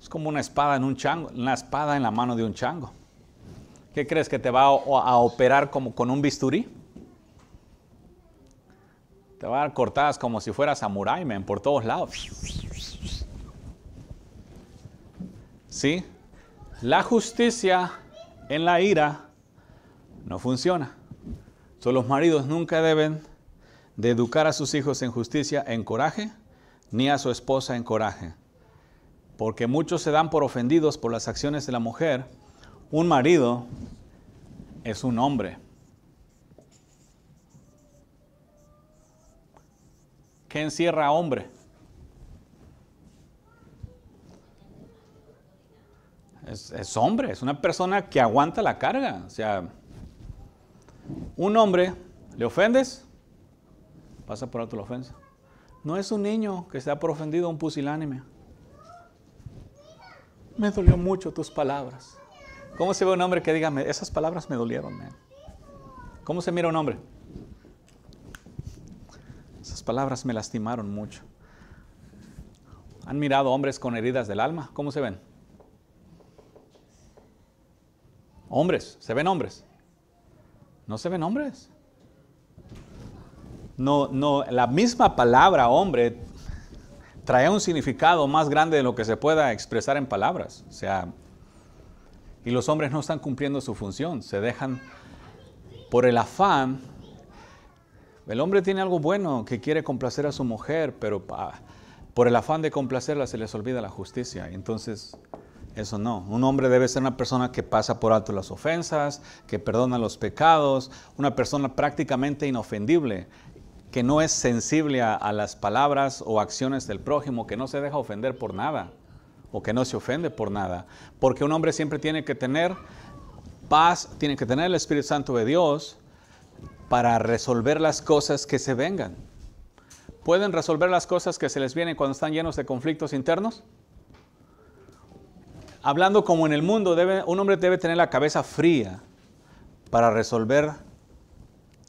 es como una espada en un chango, una espada en la mano de un chango. ¿Qué crees que te va a operar como con un bisturí? Te va a dar cortadas como si fueras a por todos lados. ¿Sí? La justicia en la ira no funciona. los maridos nunca deben de educar a sus hijos en justicia, en coraje, ni a su esposa en coraje. Porque muchos se dan por ofendidos por las acciones de la mujer. Un marido es un hombre. ¿Qué encierra hombre? es, hombre, es una persona que aguanta la carga. O sea, un hombre, ¿le ofendes? Pasa por alto la ofensa. No es un niño que se ha por ofendido un pusilánime. Me dolió mucho tus palabras. ¿Cómo se ve un hombre que diga, esas palabras me dolieron? Man"? ¿Cómo se mira un hombre? Esas palabras me lastimaron mucho. ¿Han mirado hombres con heridas del alma? ¿Cómo se ven? Hombres, se ven hombres. No se ven hombres. No, no, la misma palabra hombre trae un significado más grande de lo que se pueda expresar en palabras. O sea, y los hombres no están cumpliendo su función, se dejan por el afán. El hombre tiene algo bueno que quiere complacer a su mujer, pero ah, por el afán de complacerla se les olvida la justicia. Entonces eso no. Un hombre debe ser una persona que pasa por alto las ofensas, que perdona los pecados, una persona prácticamente inofendible, que no es sensible a, las palabras o acciones del prójimo, que no se deja ofender por nada o que no se ofende por nada. Porque un hombre siempre tiene que tener paz, tiene que tener el Espíritu Santo de Dios para resolver las cosas que se vengan. ¿Pueden resolver las cosas que se les vienen cuando están llenos de conflictos internos? hablando como en el mundo, un hombre debe tener la cabeza fría para resolver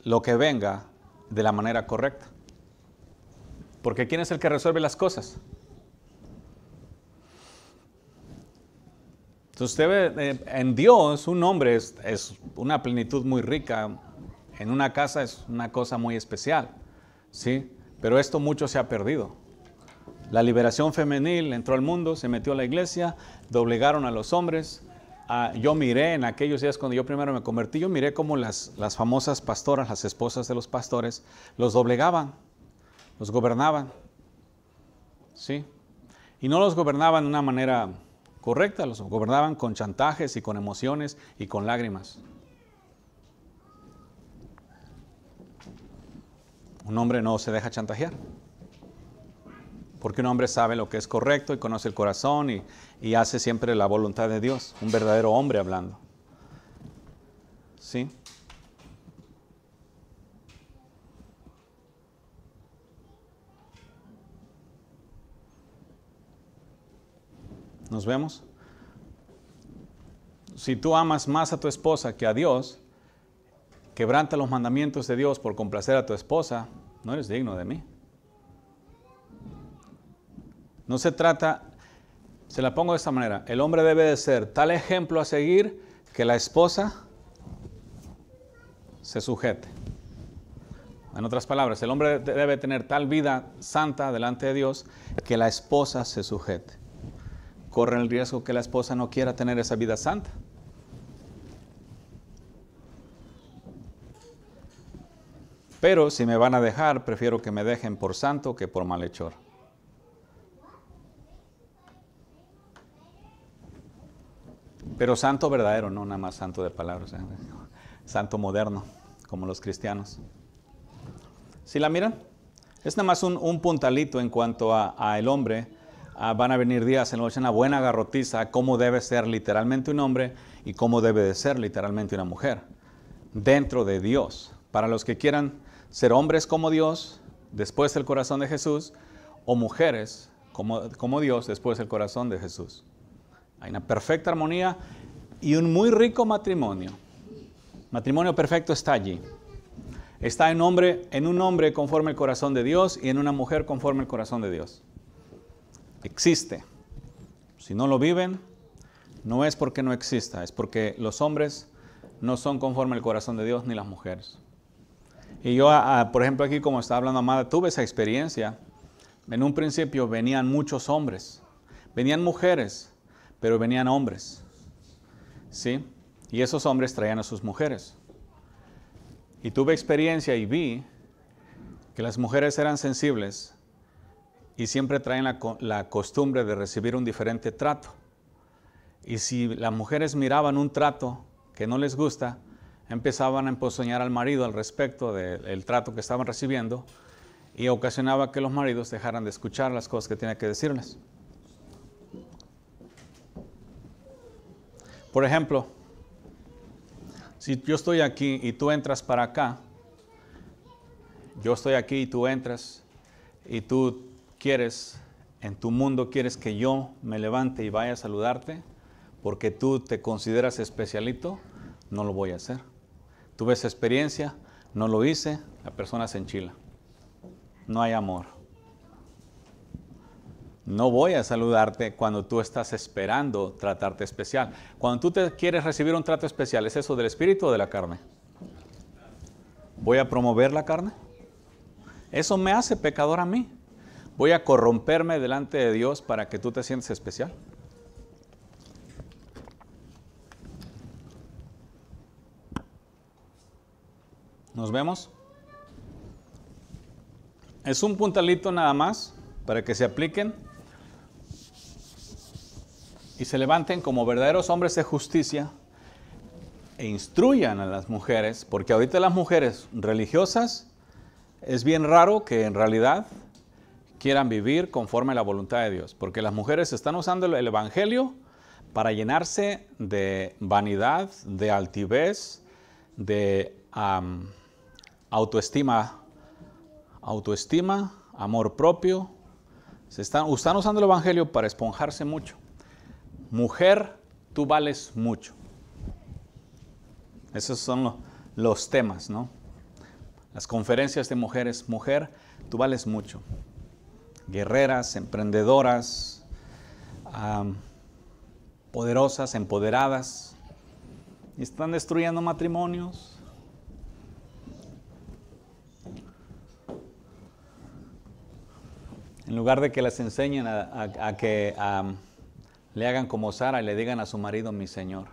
lo que venga de la manera correcta. Porque ¿quién es el que resuelve las cosas? Entonces usted eh, en Dios un hombre es, es una plenitud muy rica, en una casa es una cosa muy especial, ¿sí? Pero esto mucho se ha perdido. La liberación femenil entró al mundo, se metió a la iglesia, doblegaron a los hombres. Ah, yo miré en aquellos días cuando yo primero me convertí, yo miré cómo las, las famosas pastoras, las esposas de los pastores, los doblegaban, los gobernaban. ¿Sí? Y no los gobernaban de una manera correcta, los gobernaban con chantajes y con emociones y con lágrimas. Un hombre no se deja chantajear porque un hombre sabe lo que es correcto y conoce el corazón y, hace siempre la voluntad de Dios, un verdadero hombre hablando. ¿Sí? ¿Nos vemos? Si tú amas más a tu esposa que a Dios, quebranta los mandamientos de Dios por complacer a tu esposa, no eres digno de mí. No se trata, se la pongo de esta manera, el hombre debe de ser tal ejemplo a seguir que la esposa se sujete. En otras palabras, el hombre debe tener tal vida santa delante de Dios que la esposa se sujete. Corre el riesgo que la esposa no quiera tener esa vida santa. Pero si me van a dejar, prefiero que me dejen por santo que por malhechor. Pero santo verdadero, no nada más santo de palabras, ¿eh? santo moderno, como los cristianos. Si la miran? Es nada más un, puntalito en cuanto a, el hombre. Ah, van a venir días en los que una buena garrotiza cómo debe ser literalmente un hombre y cómo debe de ser literalmente una mujer dentro de Dios. Para los que quieran ser hombres como Dios, después del corazón de Jesús, o mujeres como, como Dios, después del corazón de Jesús. Hay una perfecta armonía y un muy rico matrimonio. Matrimonio perfecto está allí. Está en, hombre, en un hombre conforme al corazón de Dios y en una mujer conforme al corazón de Dios. Existe. Si no lo viven, no es porque no exista, es porque los hombres no son conforme al corazón de Dios ni las mujeres. Y yo, por ejemplo, aquí como estaba hablando Amada, tuve esa experiencia. En un principio venían muchos hombres, venían mujeres, pero venían hombres, ¿sí? Y esos hombres traían a sus mujeres. Y tuve experiencia y vi que las mujeres eran sensibles y siempre traen la, costumbre de recibir un diferente trato. Y si las mujeres miraban un trato que no les gusta, empezaban a empozoñar al marido al respecto del trato que estaban recibiendo y ocasionaba que los maridos dejaran de escuchar las cosas que tenía que decirles. Por ejemplo, si yo estoy aquí y tú entras para acá, yo estoy aquí y tú entras y tú quieres, en tu mundo quieres que yo me levante y vaya a saludarte porque tú te consideras especialito, no lo voy a hacer. Tuve esa experiencia, no lo hice, la persona se enchila. No hay amor. No voy a saludarte cuando tú estás esperando tratarte especial. Cuando tú te quieres recibir un trato especial, ¿es eso del espíritu o de la carne? ¿Voy a promover la carne? Eso me hace pecador a mí. ¿Voy a corromperme delante de Dios para que tú te sientes especial? ¿Nos vemos? Es un puntalito nada más para que se apliquen y se levanten como verdaderos hombres de justicia e instruyan a las mujeres, porque ahorita las mujeres religiosas es bien raro que en realidad quieran vivir conforme a la voluntad de Dios, porque las mujeres están usando el Evangelio para llenarse de vanidad, de altivez, de autoestima, autoestima, amor propio. Se están usando el Evangelio para esponjarse mucho mujer, tú vales mucho. Esos son los temas, ¿no? Las conferencias de mujeres, mujer, tú vales mucho. Guerreras, emprendedoras, poderosas, empoderadas. están destruyendo matrimonios. En lugar de que las enseñen a, que le hagan como Sara y le digan a su marido, mi Señor.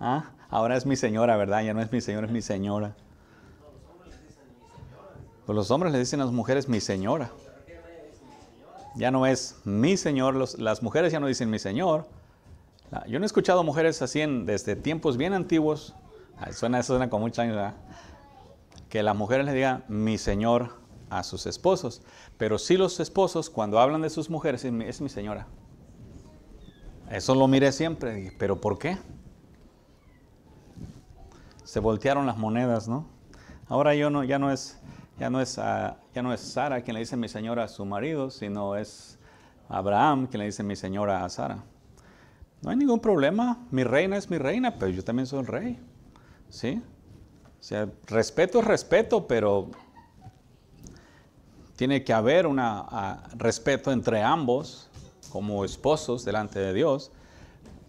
¿Ah? Ahora es mi señora, ¿verdad? Ya no es mi señor, es mi señora. Pues los hombres le dicen a las mujeres mi señora. Ya no es mi señor, las mujeres ya no dicen mi señor. Yo no he escuchado mujeres así desde tiempos bien antiguos. suena, eso suena con muchos años, ¿verdad? que las mujeres le digan mi señor a sus esposos, pero si los esposos cuando hablan de sus mujeres es mi señora. Eso lo miré siempre, pero ¿por qué? Se voltearon las monedas, ¿no? Ahora yo no, ya no es, ya no es, ah, ya no es Sara quien le dice mi señora a su marido, sino es Abraham quien le dice mi señora a Sara. No hay ningún problema, mi reina es mi reina, pero yo también soy el rey, ¿sí? O sea, respeto es respeto, pero tiene que haber un respeto entre ambos como esposos delante de Dios,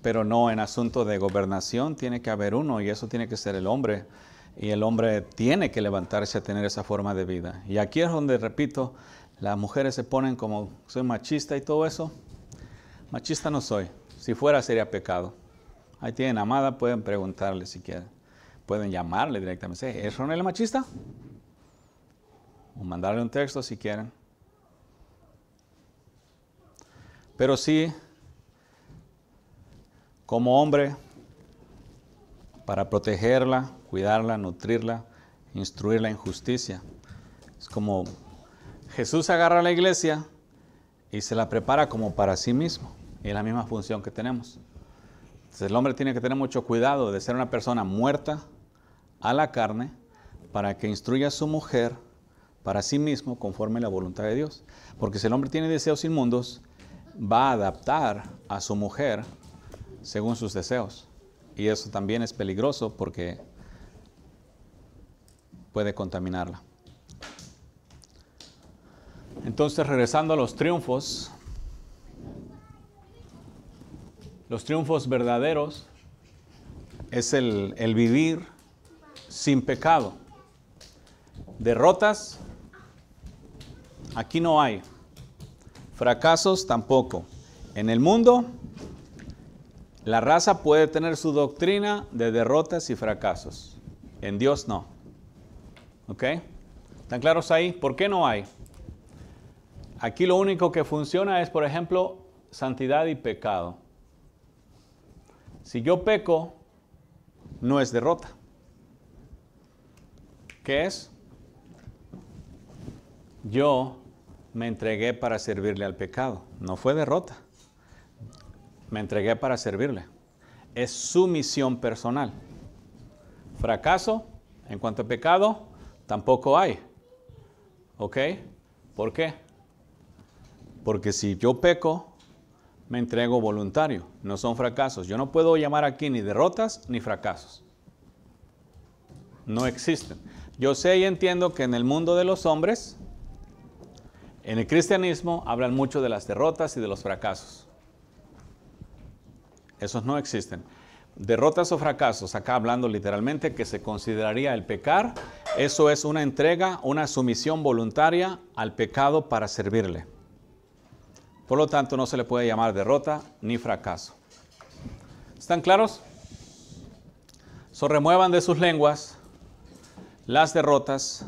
pero no en asunto de gobernación, tiene que haber uno y eso tiene que ser el hombre. Y el hombre tiene que levantarse a tener esa forma de vida. Y aquí es donde, repito, las mujeres se ponen como soy machista y todo eso. Machista no soy. Si fuera sería pecado. Ahí tienen amada, pueden preguntarle si quieren pueden llamarle directamente. ¿Es Ronel machista? O mandarle un texto si quieren. Pero sí, como hombre, para protegerla, cuidarla, nutrirla, instruirla en justicia. Es como Jesús agarra a la iglesia y se la prepara como para sí mismo. Es la misma función que tenemos. Entonces el hombre tiene que tener mucho cuidado de ser una persona muerta a la carne para que instruya a su mujer para sí mismo conforme la voluntad de Dios. Porque si el hombre tiene deseos inmundos, va a adaptar a su mujer según sus deseos. Y eso también es peligroso porque puede contaminarla. Entonces, regresando a los triunfos, Los triunfos verdaderos es el, vivir sin pecado. Derrotas, aquí no hay. Fracasos tampoco. En el mundo, la raza puede tener su doctrina de derrotas y fracasos. En Dios no. ¿Ok? ¿Están claros ahí? ¿Por qué no hay? Aquí lo único que funciona es, por ejemplo, santidad y pecado. Si yo peco, no es derrota. ¿Qué es? Yo me entregué para servirle al pecado. No fue derrota. Me entregué para servirle. Es su misión personal. Fracaso en cuanto a pecado tampoco hay. ¿Ok? ¿Por qué? Porque si yo peco, me entrego voluntario, no son fracasos. Yo no puedo llamar aquí ni derrotas ni fracasos. No existen. Yo sé y entiendo que en el mundo de los hombres, en el cristianismo, hablan mucho de las derrotas y de los fracasos. Esos no existen. Derrotas o fracasos, acá hablando literalmente que se consideraría el pecar, eso es una entrega, una sumisión voluntaria al pecado para servirle. Por lo tanto, no se le puede llamar derrota ni fracaso. ¿Están claros? So, remuevan de sus lenguas las derrotas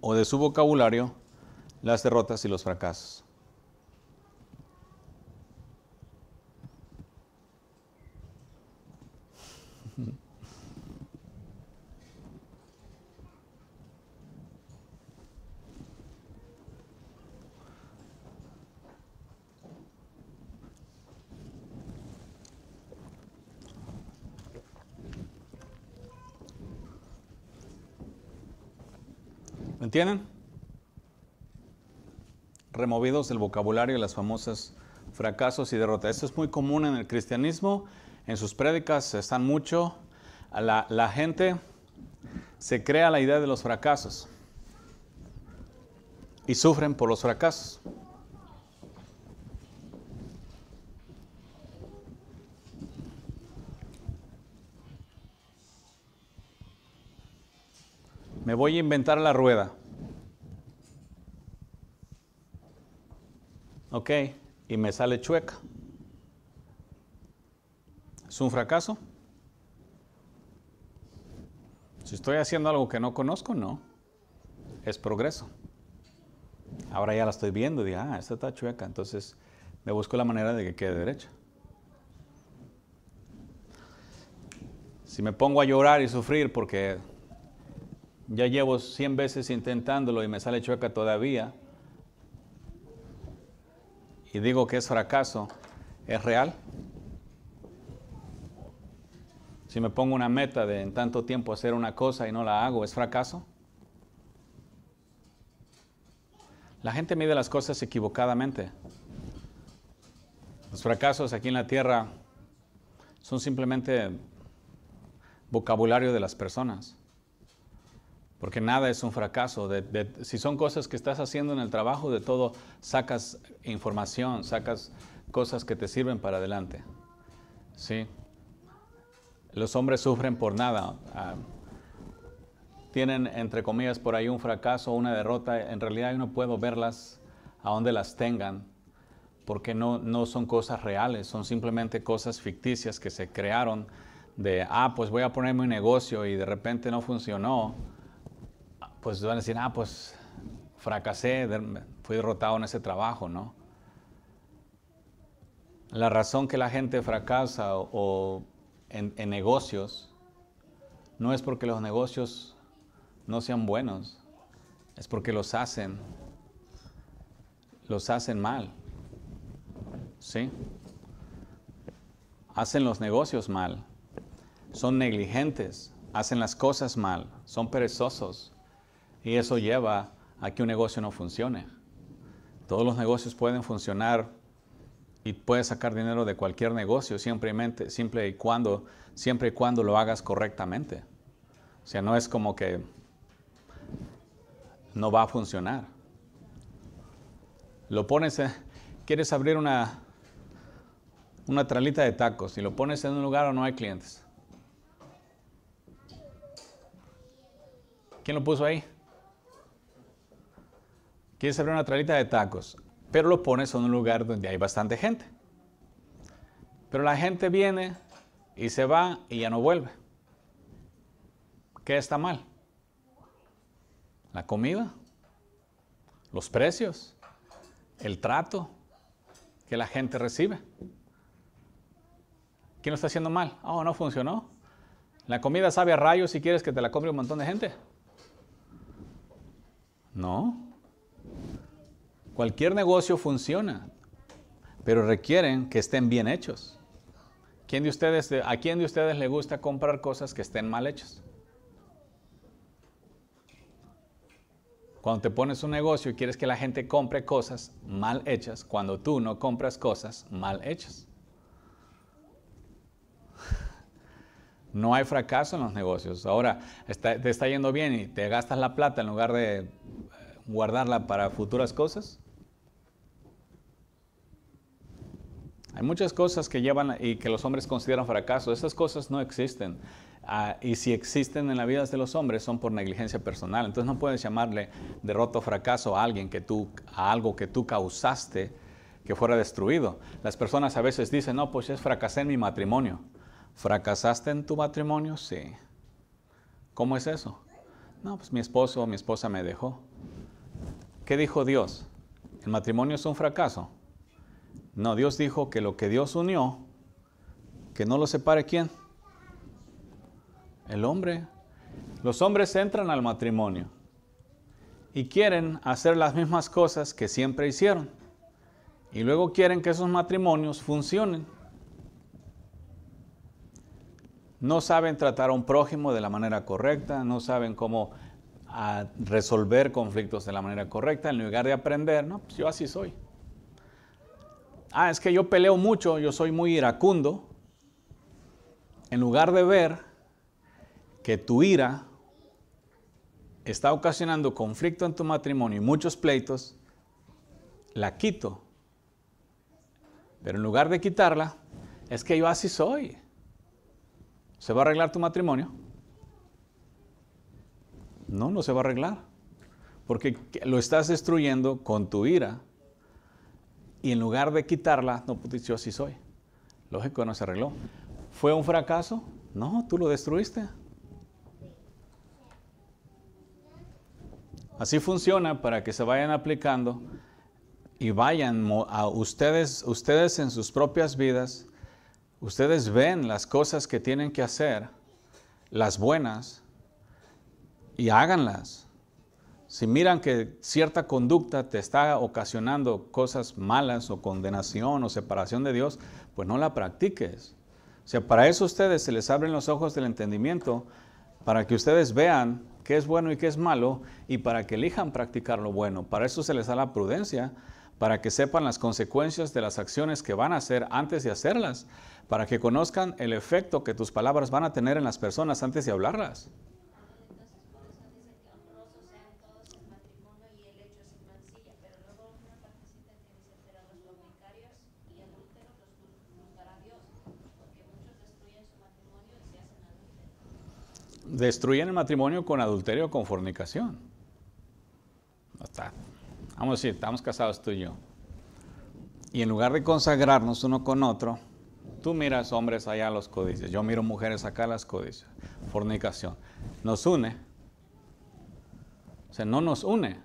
o de su vocabulario las derrotas y los fracasos. ¿Me entienden? Removidos del vocabulario las famosas fracasos y derrotas. Esto es muy común en el cristianismo, en sus prédicas están mucho. La, la gente se crea la idea de los fracasos y sufren por los fracasos. voy a inventar la rueda. Ok, y me sale chueca. ¿Es un fracaso? Si estoy haciendo algo que no conozco, no. Es progreso. Ahora ya la estoy viendo, digo, ah, esta está chueca, entonces me busco la manera de que quede derecha. Si me pongo a llorar y sufrir porque ya llevo 100 veces intentándolo y me sale chueca todavía. Y digo que es fracaso. ¿Es real? Si me pongo una meta de en tanto tiempo hacer una cosa y no la hago, ¿es fracaso? La gente mide las cosas equivocadamente. Los fracasos aquí en la tierra son simplemente vocabulario de las personas. Porque nada es un fracaso. De, si son cosas que estás haciendo en el trabajo, de todo sacas información, sacas cosas que te sirven para adelante. ¿Sí? Los hombres sufren por nada. Ah, tienen, entre comillas, por ahí un fracaso, una derrota. En realidad yo no puedo verlas a donde las tengan, porque no, no son cosas reales, son simplemente cosas ficticias que se crearon de, ah, pues voy a poner mi negocio y de repente no funcionó pues van a decir, ah, pues fracasé, fui derrotado en ese trabajo, ¿no? La razón que la gente fracasa en, en negocios no es porque los negocios no sean buenos, es porque los hacen, los hacen mal, ¿sí? Hacen los negocios mal, son negligentes, hacen las cosas mal, son perezosos, y eso lleva a que un negocio no funcione. Todos los negocios pueden funcionar y puedes sacar dinero de cualquier negocio simplemente, y cuando, siempre y cuando lo hagas correctamente. O sea, no es como que no va a funcionar. Lo pones, quieres abrir una, una tralita de tacos y lo pones en un lugar o no hay clientes. ¿Quién lo puso ahí? quieres abrir una tralita de tacos, pero lo pones en un lugar donde hay bastante gente. Pero la gente viene y se va y ya no vuelve. ¿Qué está mal? La comida, los precios, el trato que la gente recibe. ¿Quién lo está haciendo mal? Oh, no funcionó. La comida sabe a rayos si quieres que te la compre un montón de gente. No. Cualquier negocio funciona, pero requieren que estén bien hechos. de ustedes, ¿A quién de ustedes le gusta comprar cosas que estén mal hechas? Cuando te pones un negocio y quieres que la gente compre cosas mal hechas, cuando tú no compras cosas mal hechas. No hay fracaso en los negocios. Ahora te está yendo bien y te gastas la plata en lugar de eh, guardarla para futuras cosas. Hay muchas cosas que llevan y que los hombres consideran fracaso. Esas cosas no existen. Ah, y si existen en la vida de los hombres son por negligencia personal. Entonces no puedes llamarle derroto o fracaso a alguien que tú, a algo que tú causaste que fuera destruido. Las personas a veces dicen, no, pues es fracasé en mi matrimonio. ¿Fracasaste en tu matrimonio? Sí. ¿Cómo es eso? No, pues mi esposo o mi esposa me dejó. ¿Qué dijo Dios? ¿El matrimonio es un fracaso? No, Dios dijo que lo que Dios unió, que no lo separe quién? El hombre. Los hombres entran al matrimonio y quieren hacer las mismas cosas que siempre hicieron. Y luego quieren que esos matrimonios funcionen. No saben tratar a un prójimo de la manera correcta, no saben cómo ah, resolver conflictos de la manera correcta, en lugar de aprender, no, pues yo así soy ah, es que yo peleo mucho, yo soy muy iracundo, en lugar de ver que tu ira está ocasionando conflicto en tu matrimonio y muchos pleitos, la quito. Pero en lugar de quitarla, es que yo así soy. ¿Se va a arreglar tu matrimonio? No, no se va a arreglar. Porque lo estás destruyendo con tu ira y en lugar de quitarla, no, pues yo así soy. Lógico, no se arregló. ¿Fue un fracaso? No, tú lo destruiste. Así funciona para que se vayan aplicando y vayan a ustedes, ustedes en sus propias vidas, ustedes ven las cosas que tienen que hacer, las buenas, y háganlas si miran que cierta conducta te está ocasionando cosas malas o condenación o separación de Dios, pues no la practiques. O sea, para eso ustedes se les abren los ojos del entendimiento, para que ustedes vean qué es bueno y qué es malo y para que elijan practicar lo bueno. Para eso se les da la prudencia, para que sepan las consecuencias de las acciones que van a hacer antes de hacerlas, para que conozcan el efecto que tus palabras van a tener en las personas antes de hablarlas. destruyen el matrimonio con adulterio o con fornicación. No está. Vamos a decir, estamos casados tú y yo. Y en lugar de consagrarnos uno con otro, tú miras hombres allá a los codicias, yo miro mujeres acá a las codicias. Fornicación. Nos une. O sea, no nos une.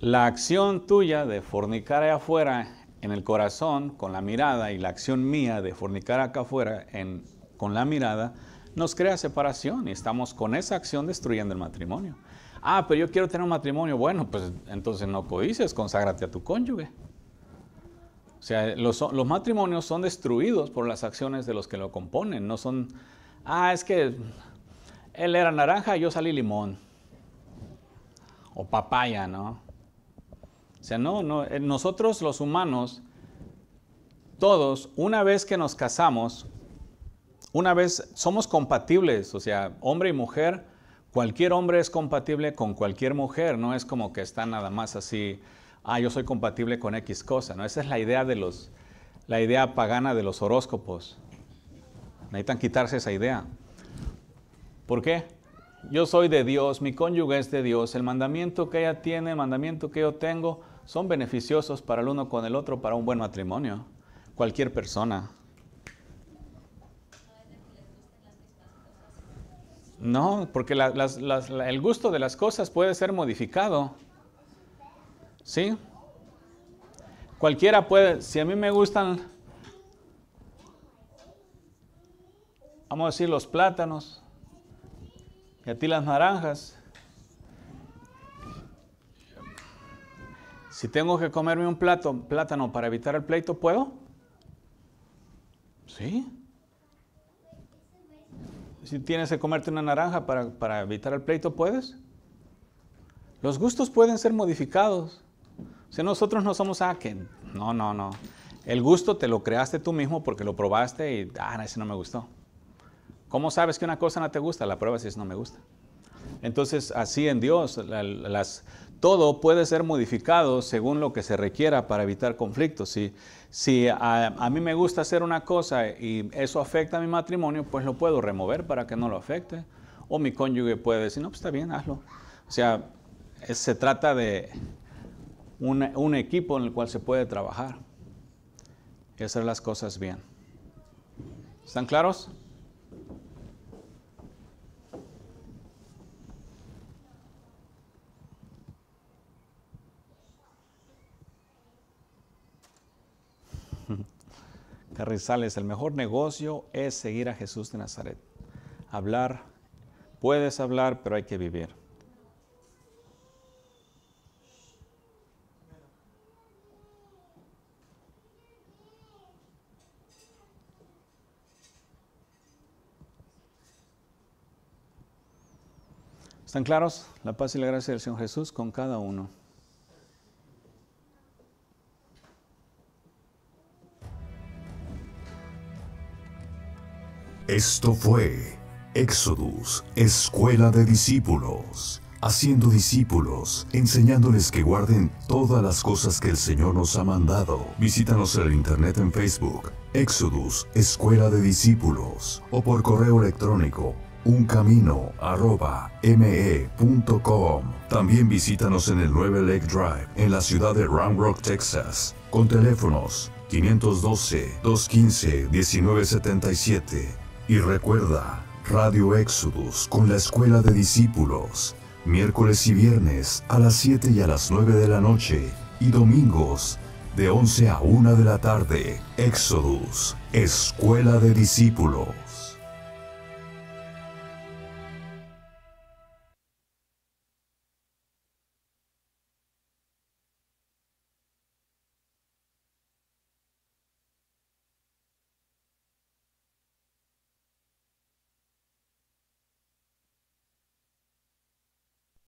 La acción tuya de fornicar allá afuera en el corazón con la mirada y la acción mía de fornicar acá afuera con la mirada, nos crea separación y estamos con esa acción destruyendo el matrimonio. Ah, pero yo quiero tener un matrimonio. Bueno, pues entonces no codices, conságrate a tu cónyuge. O sea, los, matrimonios son destruidos por las acciones de los que lo componen. No son, ah, es que él era naranja, y yo salí limón. O papaya, ¿no? O sea, no, no, eh, nosotros los humanos, todos, una vez que nos casamos, una vez somos compatibles, o sea, hombre y mujer, cualquier hombre es compatible con cualquier mujer, no es como que está nada más así, ah, yo soy compatible con X cosa, ¿no? Esa es la idea de los, la idea pagana de los horóscopos. Necesitan quitarse esa idea. ¿Por qué? Yo soy de Dios, mi cónyuge es de Dios, el mandamiento que ella tiene, el mandamiento que yo tengo, son beneficiosos para el uno con el otro, para un buen matrimonio. Cualquier persona. No, porque el gusto de las cosas puede ser modificado. ¿Sí? Cualquiera puede, si a mí me gustan, vamos a decir, los plátanos y a ti las naranjas. Si tengo que comerme un plato, plátano para evitar el pleito, ¿puedo? ¿Sí? Si tienes que comerte una naranja para, evitar el pleito, ¿puedes? Los gustos pueden ser modificados. O sea, nosotros no somos, a ah, quien. no, no, no. El gusto te lo creaste tú mismo porque lo probaste y, ah, ese no me gustó. ¿Cómo sabes que una cosa no te gusta? La prueba si es no me gusta. Entonces, así en Dios, todo puede ser modificado según lo que se requiera para evitar conflictos. Sí. Si a, a, mí me gusta hacer una cosa y eso afecta a mi matrimonio, pues lo puedo remover para que no lo afecte. O mi cónyuge puede decir, no, pues está bien, hazlo. O sea, se trata de un, un equipo en el cual se puede trabajar y hacer las cosas bien. ¿Están claros? Rizales, el mejor negocio es seguir a Jesús de Nazaret. Hablar, puedes hablar, pero hay que vivir. ¿Están claros? La paz y la gracia del Señor Jesús con cada uno. Esto fue Exodus, Escuela de Discípulos, haciendo discípulos, enseñándoles que guarden todas las cosas que el Señor nos ha mandado. Visítanos en el Internet en Facebook, Exodus, Escuela de Discípulos, o por correo electrónico uncamino.me.com. También visítanos en el 9 Lake Drive, en la ciudad de Round Rock, Texas, con teléfonos 512-215-1977 y recuerda, Radio Exodus con la Escuela de Discípulos, miércoles y viernes a las 7 y a las 9 de la noche y domingos de 11 a 1 de la tarde. Exodus, Escuela de Discípulos.